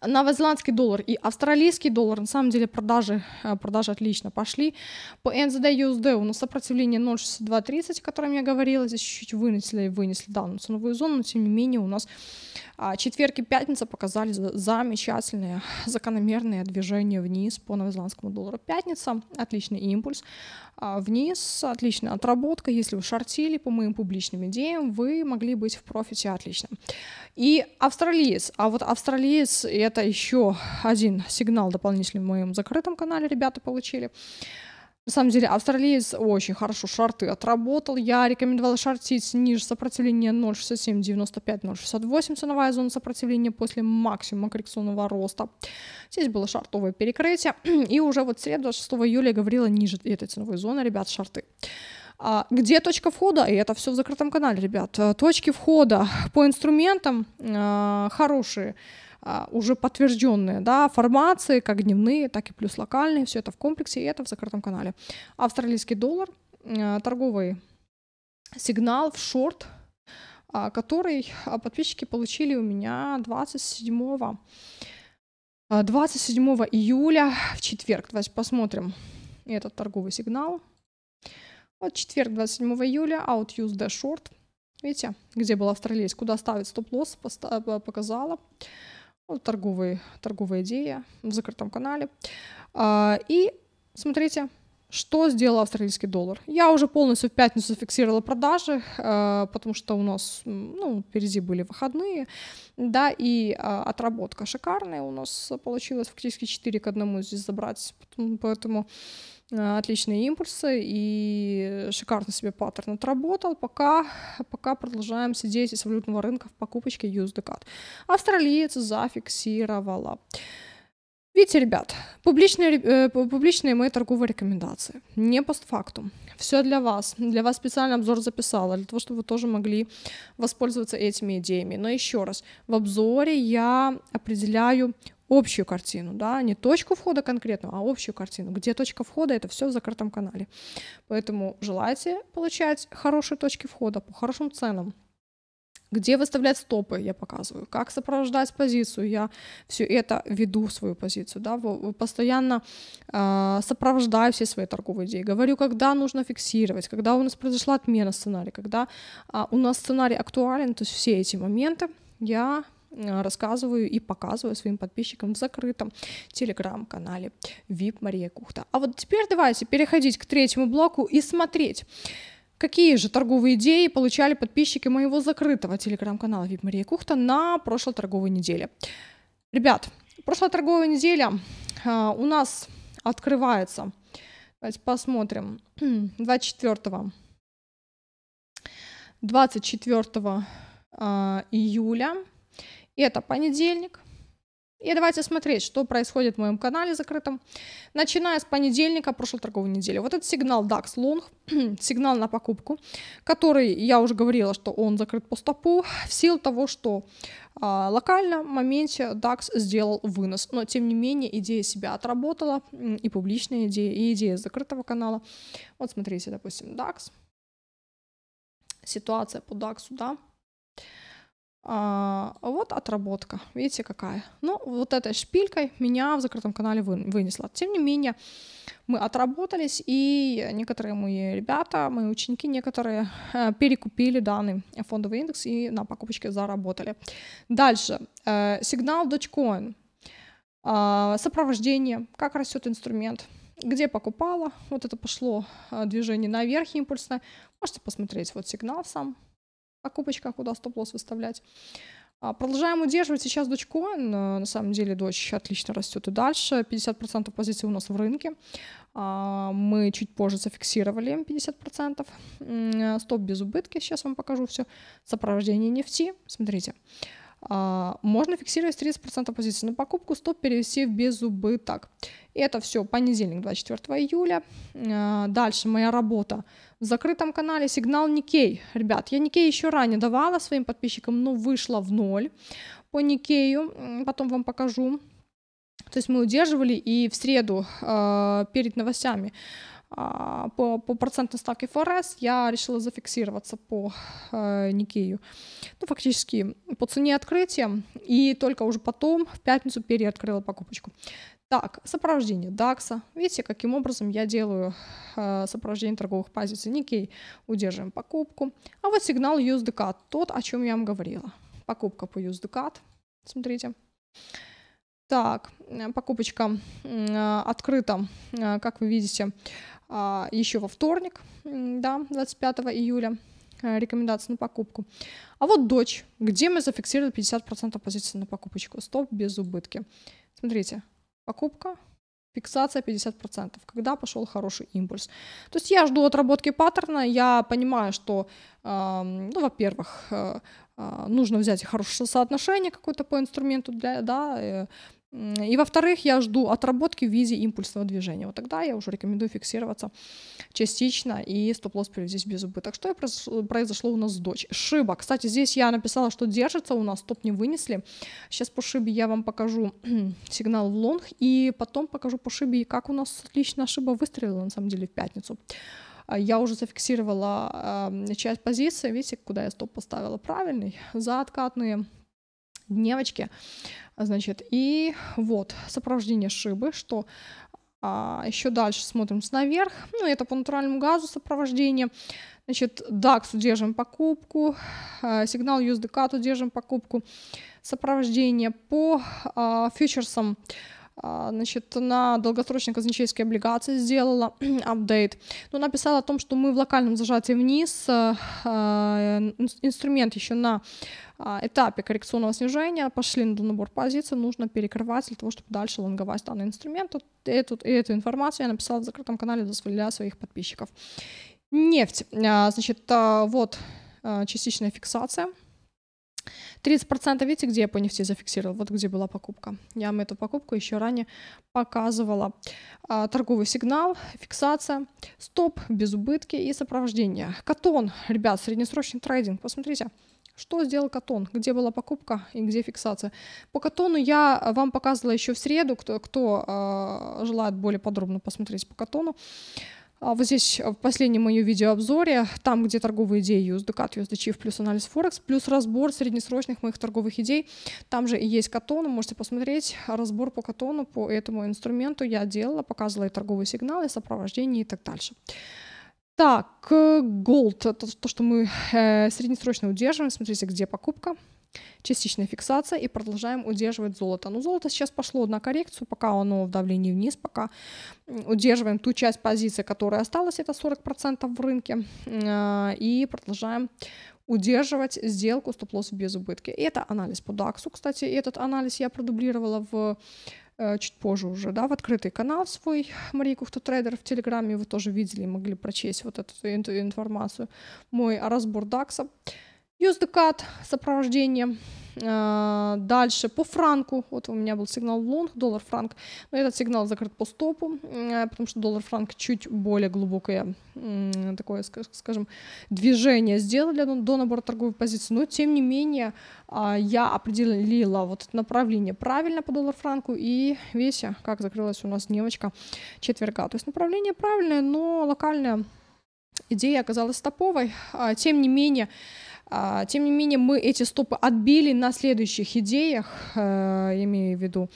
новозеландский доллар и австралийский доллар, на самом деле продажи, э, продажи отлично пошли. По NZD USD у нас сопротивление 0,6230, о котором я говорила, здесь чуть-чуть вынесли, вынесли данную ценовую зону, но тем не менее у нас а, четверг и пятница показали замечательное закономерное движение вниз по новозеландскому доллару. Пятница, отличный импульс а, вниз, отличная отработка, если вы шортили по моим публичным идеям, вы могли быть в профите отлично. И австралиец, а вот австралиец, это это еще один сигнал дополнительный в моем закрытом канале ребята получили. На самом деле австралиец очень хорошо шарты отработал. Я рекомендовала шартить ниже сопротивления 0,67, 95, 0,68 ценовая зона сопротивления после максимума коррекционного роста. Здесь было шартовое перекрытие. И уже вот среду 6 июля говорила ниже этой ценовой зоны, ребят, шарты. А где точка входа? И это все в закрытом канале, ребят. Точки входа по инструментам э, хорошие. А, уже подтвержденные, да, формации, как дневные, так и плюс локальные, все это в комплексе, и это в закрытом канале. Австралийский доллар, а, торговый сигнал в шорт, а, который подписчики получили у меня 27 27 июля в четверг. Давайте посмотрим этот торговый сигнал. Вот четверг, 27 июля, out use the short. Видите, где был австралиец, куда ставить стоп-лосс, показала. Ну, торговый, торговая идея в закрытом канале. А, и смотрите, что сделал австралийский доллар? Я уже полностью в пятницу фиксировала продажи, э, потому что у нас ну, впереди были выходные, да, и а, отработка шикарная у нас получилась, фактически 4 к 1 здесь забрать, поэтому Э, отличные импульсы и шикарно себе паттерн отработал, пока, пока продолжаем сидеть из валютного рынка в покупочке USDCAD. Австралиец зафиксировала. Видите, ребят, публичные, э, публичные мои торговые рекомендации, не постфактум. Все для вас. Для вас специально обзор записала, для того, чтобы вы тоже могли воспользоваться этими идеями. Но еще раз, в обзоре я определяю общую картину, да, не точку входа конкретную, а общую картину, где точка входа, это все в закрытом канале. Поэтому желайте получать хорошие точки входа по хорошим ценам, где выставлять стопы, я показываю, как сопровождать позицию, я все это веду в свою позицию, да, постоянно э, сопровождаю все свои торговые идеи, говорю, когда нужно фиксировать, когда у нас произошла отмена сценария, когда э, у нас сценарий актуален, то есть все эти моменты я а, рассказываю и показываю своим подписчикам в закрытом телеграм-канале VIP Мария Кухта. А вот теперь давайте переходить к третьему блоку и смотреть, Какие же торговые идеи получали подписчики моего закрытого телеграм-канала VIP Мария Кухта на прошлой торговой неделе? Ребят, прошлая торговая неделя э, у нас открывается. Давайте посмотрим. 24 24 э, июля это понедельник. И давайте смотреть, что происходит в моем канале закрытом. Начиная с понедельника прошлой торговой недели. Вот этот сигнал DAX Long, сигнал на покупку, который, я уже говорила, что он закрыт по стопу, в силу того, что а, локально в моменте DAX сделал вынос. Но, тем не менее, идея себя отработала, и публичная идея, и идея закрытого канала. Вот смотрите, допустим, DAX. Ситуация по DAX, да. А, вот отработка, видите какая. Ну, вот этой шпилькой меня в закрытом канале вы, вынесло. Тем не менее, мы отработались, и некоторые мои ребята, мои ученики, некоторые э, перекупили данный фондовый индекс и на покупочке заработали. Дальше, э, сигнал Dogecoin, э, сопровождение, как растет инструмент, где покупала, вот это пошло э, движение наверх импульсное. можете посмотреть вот сигнал сам, покупочках, куда стоп-лосс выставлять. А, продолжаем удерживать сейчас дочкоин. Э, на самом деле дочь отлично растет и дальше. 50% позиций у нас в рынке. А, мы чуть позже зафиксировали 50%. Э, стоп без убытки. Сейчас вам покажу все. Сопровождение нефти. Смотрите. Смотрите. А, можно фиксировать 30% позиции на покупку, стоп перевести в безубыток. Это все понедельник, 24 июля. А, дальше моя работа в закрытом канале сигнал Никей. Ребят, я Никей еще ранее давала своим подписчикам, но вышла в ноль по Никею. Потом вам покажу. То есть мы удерживали и в среду а, перед новостями а, по, по процентной ставке ФРС я решила зафиксироваться по э, Никею. Ну, фактически по цене открытия. И только уже потом в пятницу переоткрыла покупочку. Так, сопровождение DAX. Видите, каким образом я делаю э, сопровождение торговых позиций. Никей удерживаем покупку. А вот сигнал USDCAT, тот, о чем я вам говорила. Покупка по USDCAT. Смотрите. Так, э, покупочка э, открыта, э, как вы видите, а, еще во вторник, да, 25 июля э, рекомендации на покупку. А вот дочь, где мы зафиксировали 50% позиции на покупочку. Стоп без убытки. Смотрите, покупка, фиксация 50%, когда пошел хороший импульс. То есть я жду отработки паттерна, я понимаю, что, э, ну, во-первых, э, э, нужно взять хорошее соотношение какое-то по инструменту, для, да, э, и во-вторых, я жду отработки в виде импульсного движения. Вот тогда я уже рекомендую фиксироваться частично, и стоп-лосс здесь без убыток. Что произошло у нас с дочь? Шиба. Кстати, здесь я написала, что держится у нас, стоп не вынесли. Сейчас по шибе я вам покажу сигнал в лонг, и потом покажу по шибе, как у нас отлично шиба выстрелила, на самом деле, в пятницу а, я уже зафиксировала э, часть позиции, видите, куда я стоп поставила правильный, за откатные дневочки. Значит, и вот сопровождение шибы, что а, еще дальше смотрим наверх. Ну, это по натуральному газу сопровождение. Значит, DAX удержим покупку, а, сигнал USDCAT удержим покупку. Сопровождение по а, фьючерсам. А, значит, на долгосрочные казначейские облигации сделала апдейт, но ну, написала о том, что мы в локальном зажатии вниз, а, а, инструмент еще на этапе коррекционного снижения, пошли на набор позиций, нужно перекрывать для того, чтобы дальше лонговать данный инструмент. Эту, эту информацию я написала в закрытом канале для своих подписчиков. Нефть, значит, вот частичная фиксация – 30%, процентов, видите, где я по нефти зафиксировал? Вот где была покупка. Я вам эту покупку еще ранее показывала. А, торговый сигнал, фиксация, стоп, без убытки и сопровождение. Катон, ребят, среднесрочный трейдинг, посмотрите. Что сделал Катон? Где была покупка и где фиксация? По Катону я вам показывала еще в среду, кто, кто э, желает более подробно посмотреть по Катону. А, вот здесь в последнем моем видеообзоре, там, где торговые идеи USD CAT, плюс анализ Форекс, плюс разбор среднесрочных моих торговых идей. Там же и есть катон, можете посмотреть разбор по катону, по этому инструменту я делала, показывала и торговые сигналы, сопровождение и так дальше. Так, э, gold, то, то что мы э, среднесрочно удерживаем, смотрите, где покупка, частичная фиксация и продолжаем удерживать золото. Но ну, золото сейчас пошло на коррекцию, пока оно в давлении вниз, пока удерживаем ту часть позиции, которая осталась, это 40% в рынке, а, и продолжаем удерживать сделку стоп-лосс без убытки. это анализ по DAX. Кстати, этот анализ я продублировала в э, чуть позже уже, да, в открытый канал свой Мария, Кухта Трейдер в Телеграме вы тоже видели, могли прочесть вот эту информацию, мой разбор Дакса. USDCAT сопровождение. Э, дальше по франку, вот у меня был сигнал в лонг, доллар-франк, но этот сигнал закрыт по стопу, э, потому что доллар-франк чуть более глубокое такое, скажем, движение сделали до набора торговой позиции, но тем не менее а, я определила вот это направление правильно по доллар-франку и весь, как закрылась у нас дневочка четверга, то есть направление правильное, но локальная идея оказалась стоповой а, тем не менее а, тем не менее, мы эти стопы отбили на следующих идеях, э, имею в виду,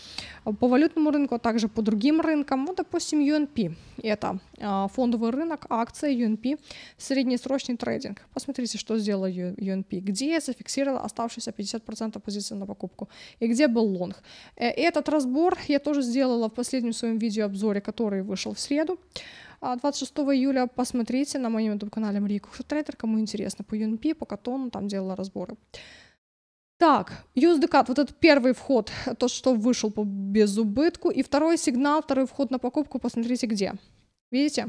по валютному рынку, а также по другим рынкам. Вот, допустим, UNP. Это а, фондовый рынок, акция UNP, среднесрочный трейдинг. Посмотрите, что сделала UNP, где зафиксировала оставшиеся 50% позиции на покупку и где был лонг. Э, этот разбор я тоже сделала в последнем своем видеообзоре, который вышел в среду. 26 а, июля посмотрите на моем YouTube-канале Мария Кухшетрейдер, кому интересно, по UNP, по катону, там делала разборы. Так, USDCAT, вот этот первый вход, то, что вышел по безубытку. И второй сигнал, второй вход на покупку, посмотрите где. Видите?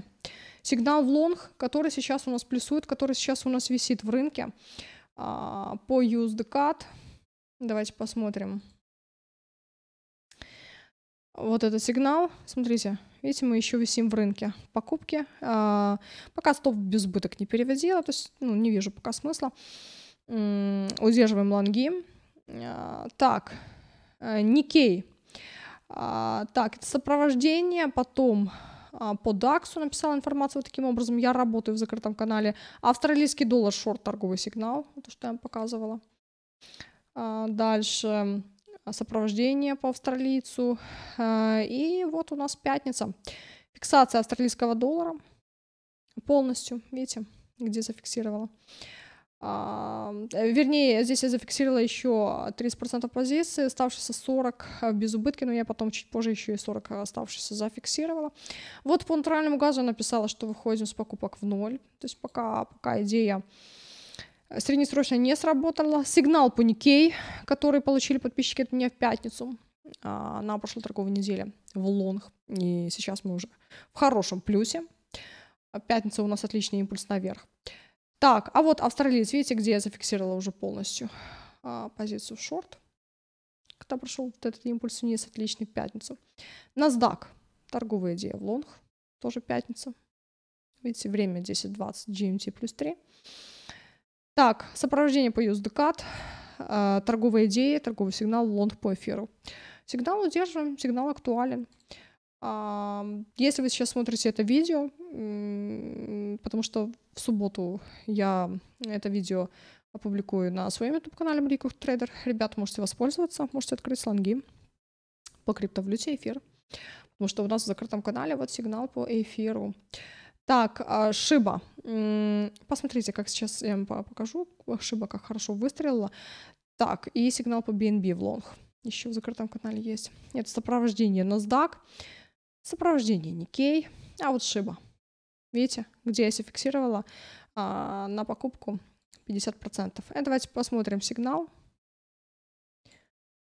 Сигнал в лонг, который сейчас у нас плюсует, который сейчас у нас висит в рынке. А, по USDCAT, давайте посмотрим вот этот сигнал. Смотрите, видите, мы еще висим в рынке покупки. А, пока стоп без убыток не переводила, то есть ну, не вижу пока смысла. Удерживаем лонги. А, так, э, Никей. А, так, это сопровождение, потом по DAX написала информацию вот таким образом. Я работаю в закрытом канале. Австралийский доллар, шорт, торговый сигнал, то, что я вам показывала. Дальше Э, сопровождение по австралийцу. Э, и вот у нас пятница. Фиксация австралийского доллара полностью, видите, где зафиксировала. А, э, вернее, здесь я зафиксировала еще 30% позиции, оставшиеся 40 без убытки, но я потом чуть позже еще и 40 оставшиеся зафиксировала. Вот по натуральному газу я написала, что выходим с покупок в ноль, то есть пока, пока идея Среднесрочно не сработало. Сигнал по который получили подписчики от меня в пятницу а, на прошлой торговой неделе в лонг. И сейчас мы уже в хорошем плюсе. Пятница у нас отличный импульс наверх. Так, а вот австралиец, видите, где я зафиксировала уже полностью а, позицию в шорт. Когда прошел вот этот импульс вниз, отличный пятницу. NASDAQ, торговая идея в лонг, тоже пятница. Видите, время 10.20, GMT плюс 3. Так, сопровождение по USDCAT, э, а а, торговая идея, торговый сигнал, лонг по эфиру. Сигнал удерживаем, сигнал актуален. А, если вы сейчас смотрите это видео, потому что в субботу я это видео опубликую на своем YouTube-канале Мриков Трейдер. Ребят, можете воспользоваться, можете открыть слонги по криптовалюте эфир. Потому что у нас в закрытом канале вот сигнал по эфиру. Так, а, шиба. Посмотрите, как сейчас я вам покажу. Шиба как хорошо выстрелила. Так, и сигнал по BNB в лонг. Еще в закрытом канале есть. Это сопровождение NASDAQ, сопровождение никей. а вот шиба. Видите, где я зафиксировала а, на покупку 50%. И э, давайте посмотрим сигнал.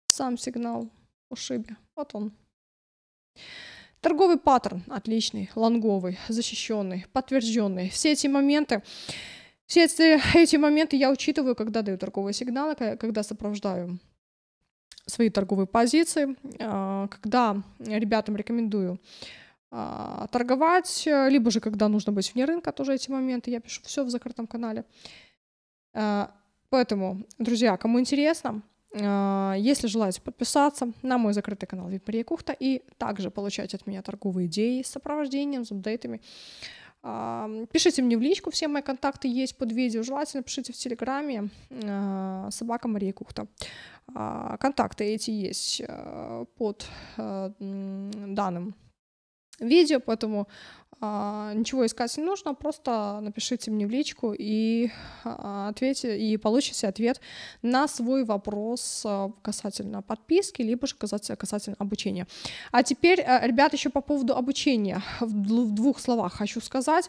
Сам сигнал у шибе. Вот он. Торговый паттерн отличный, лонговый, защищенный, подтвержденный. Все эти моменты, все эти, эти моменты я учитываю, когда даю торговые сигналы, когда сопровождаю свои торговые позиции, а, когда ребятам рекомендую а, торговать, либо же когда нужно быть вне рынка, тоже эти моменты я пишу все в закрытом канале. А, поэтому, друзья, кому интересно, а, если желаете подписаться на мой закрытый канал Вип Кухта и также получать от меня торговые идеи с сопровождением, с апдейтами, а, пишите мне в личку, все мои контакты есть под видео, желательно пишите в Телеграме а, собака Мария Кухта. Контакты эти есть под данным видео, поэтому а, ничего искать не нужно, просто напишите мне в личку и а, ответьте, и получите ответ на свой вопрос а, касательно подписки, либо же касательно, касательно обучения. А теперь, а, ребят, еще по поводу обучения. В, в двух словах хочу сказать.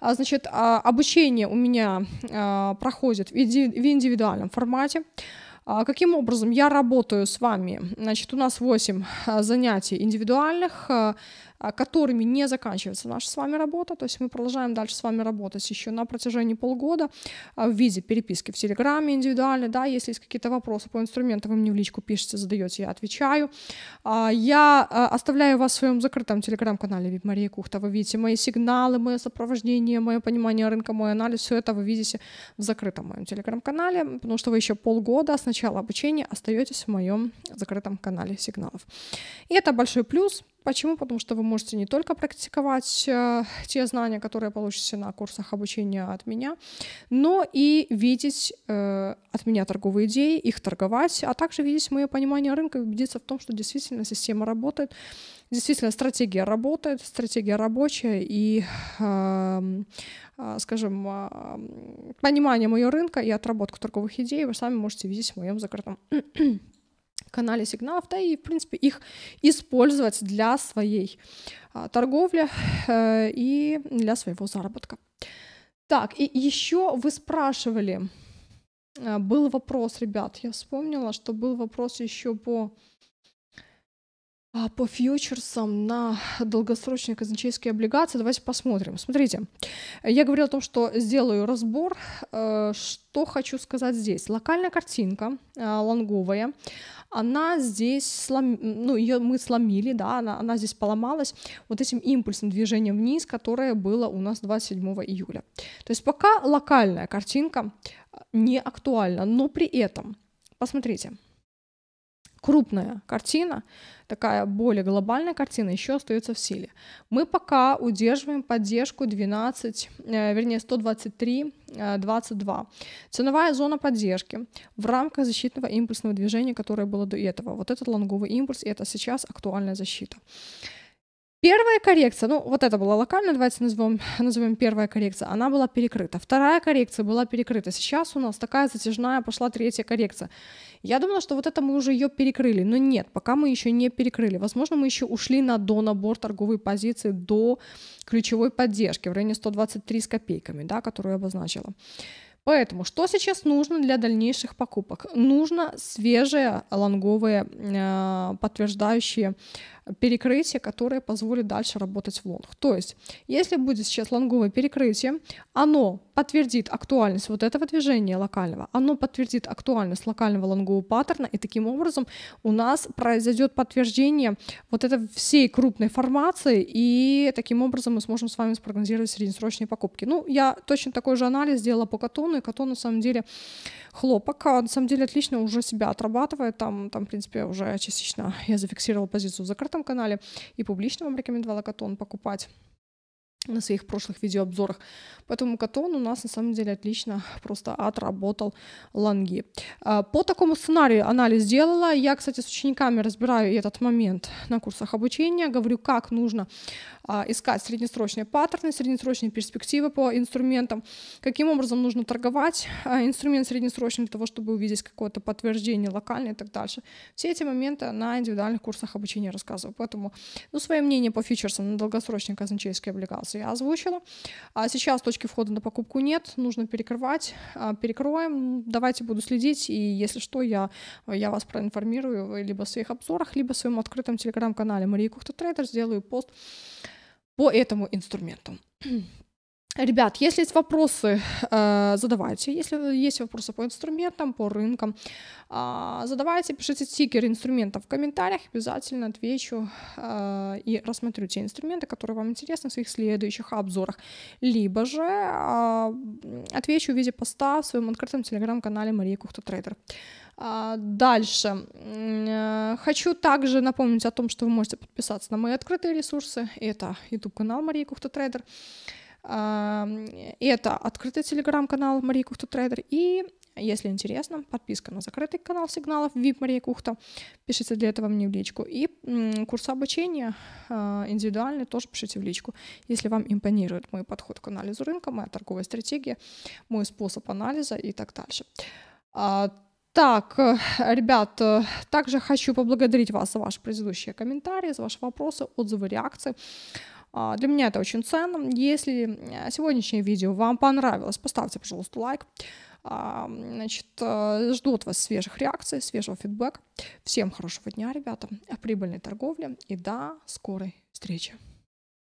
А, значит, а, обучение у меня а, проходит в, в индивидуальном формате. Каким образом я работаю с вами? Значит, у нас 8 занятий индивидуальных, а, которыми не заканчивается наша с вами работа, то есть мы продолжаем дальше с вами работать еще на протяжении полгода а, в виде переписки в Телеграме индивидуально, да, если есть какие-то вопросы по инструменту, вы мне в личку пишете, задаете, я отвечаю. А, я оставляю вас в своем закрытом Телеграм-канале VIP Мария Кухта, вы видите мои сигналы, мое сопровождение, мое понимание рынка, мой анализ, все это вы видите в закрытом моем Телеграм-канале, потому что вы еще полгода с начала обучения остаетесь в моем закрытом канале сигналов. И это большой плюс, Почему? Потому что вы можете не только практиковать э, те знания, которые получите на курсах обучения от меня, но и видеть э, от меня торговые идеи, их торговать, а также видеть мое понимание рынка и убедиться в том, что действительно система работает, действительно стратегия работает, стратегия рабочая и, эм, э, скажем, э, понимание моего рынка и отработку торговых идей вы сами можете видеть в моем закрытом канале сигналов, да и, в принципе, их использовать для своей а, торговли э, и для своего заработка. Так, и еще вы спрашивали, а, был вопрос, ребят, я вспомнила, что был вопрос еще по а, по фьючерсам на долгосрочные казначейские облигации. Давайте посмотрим. Смотрите, я говорила о том, что сделаю разбор. Э, что хочу сказать здесь. Локальная картинка э, лонговая, она здесь, слом... ну, ее мы сломили, да, она, она здесь поломалась вот этим импульсным движением вниз, которое было у нас 27 июля. То есть пока локальная картинка э, не актуальна, но при этом, посмотрите, крупная картина, такая более глобальная картина еще остается в силе. Мы пока удерживаем поддержку 12, э, вернее 123-22. Э, Ценовая зона поддержки в рамках защитного импульсного движения, которое было до этого. Вот этот лонговый импульс, это сейчас актуальная защита. Первая коррекция, ну вот это была локальная, давайте назовем, назовем первая коррекция, она была перекрыта. Вторая коррекция была перекрыта. Сейчас у нас такая затяжная пошла третья коррекция. Я думала, что вот это мы уже ее перекрыли, но нет, пока мы еще не перекрыли. Возможно, мы еще ушли на до набор торговой позиции до ключевой поддержки в районе 123 с копейками, да, которую я обозначила. Поэтому что сейчас нужно для дальнейших покупок? Нужно свежие лонговые э, подтверждающие перекрытие, которое позволит дальше работать в лонг. То есть, если будет сейчас лонговое перекрытие, оно подтвердит актуальность вот этого движения локального, оно подтвердит актуальность локального лонгового паттерна, и таким образом у нас произойдет подтверждение вот этой всей крупной формации, и таким образом мы сможем с вами спрогнозировать среднесрочные покупки. Ну, я точно такой же анализ сделала по Катону, и Катон на самом деле хлопок, а на самом деле отлично уже себя отрабатывает, там, там в принципе, уже частично я зафиксировала позицию в закрытом канале и публично вам рекомендовала Катон покупать на своих прошлых видеообзорах. Поэтому Катон у нас на самом деле отлично просто отработал лонги. А, по такому сценарию анализ делала. Я, кстати, с учениками разбираю этот момент на курсах обучения. Говорю, как нужно а, искать среднесрочные паттерны, среднесрочные перспективы по инструментам, каким образом нужно торговать а, инструмент среднесрочный для того, чтобы увидеть какое-то подтверждение локальное и так дальше. Все эти моменты на индивидуальных курсах обучения рассказываю. Поэтому ну, свое мнение по фьючерсам на долгосрочные казначейские облигации я озвучила. А сейчас точки входа на покупку нет, нужно перекрывать, а, перекроем, давайте буду следить, и если что, я, я вас проинформирую либо в своих обзорах, либо в своем открытом телеграм-канале Мария Кухта Трейдер, сделаю пост по этому инструменту. Ребят, если есть вопросы, э, задавайте. Если есть вопросы по инструментам, по рынкам, э, задавайте, пишите стикеры инструмента в комментариях, обязательно отвечу э, и рассмотрю те инструменты, которые вам интересны в своих следующих обзорах. Либо же отвечу в виде поста в своем открытом телеграм-канале Мария Кухта Трейдер. Дальше. Хочу также напомнить о том, что вы можете подписаться на мои открытые ресурсы. Это YouTube-канал Мария Кухта Трейдер. Это открытый телеграм-канал Мария Кухта Трейдер и если интересно, подписка на закрытый канал сигналов VIP Мария Кухта. Пишите для этого мне в личку. И курс обучения а, индивидуальный тоже пишите в личку. Если вам импонирует мой подход к анализу рынка, моя торговая стратегия, мой способ анализа и так дальше. А, так, ребят, также хочу поблагодарить вас за ваши предыдущие комментарии, за ваши вопросы, отзывы, реакции. А, для меня это очень ценно. Если э, сегодняшнее видео вам понравилось, поставьте, пожалуйста, лайк. А, значит, э, жду от вас свежих реакций, свежего фидбэка. Всем хорошего дня, ребята, прибыльной торговли и до скорой встречи.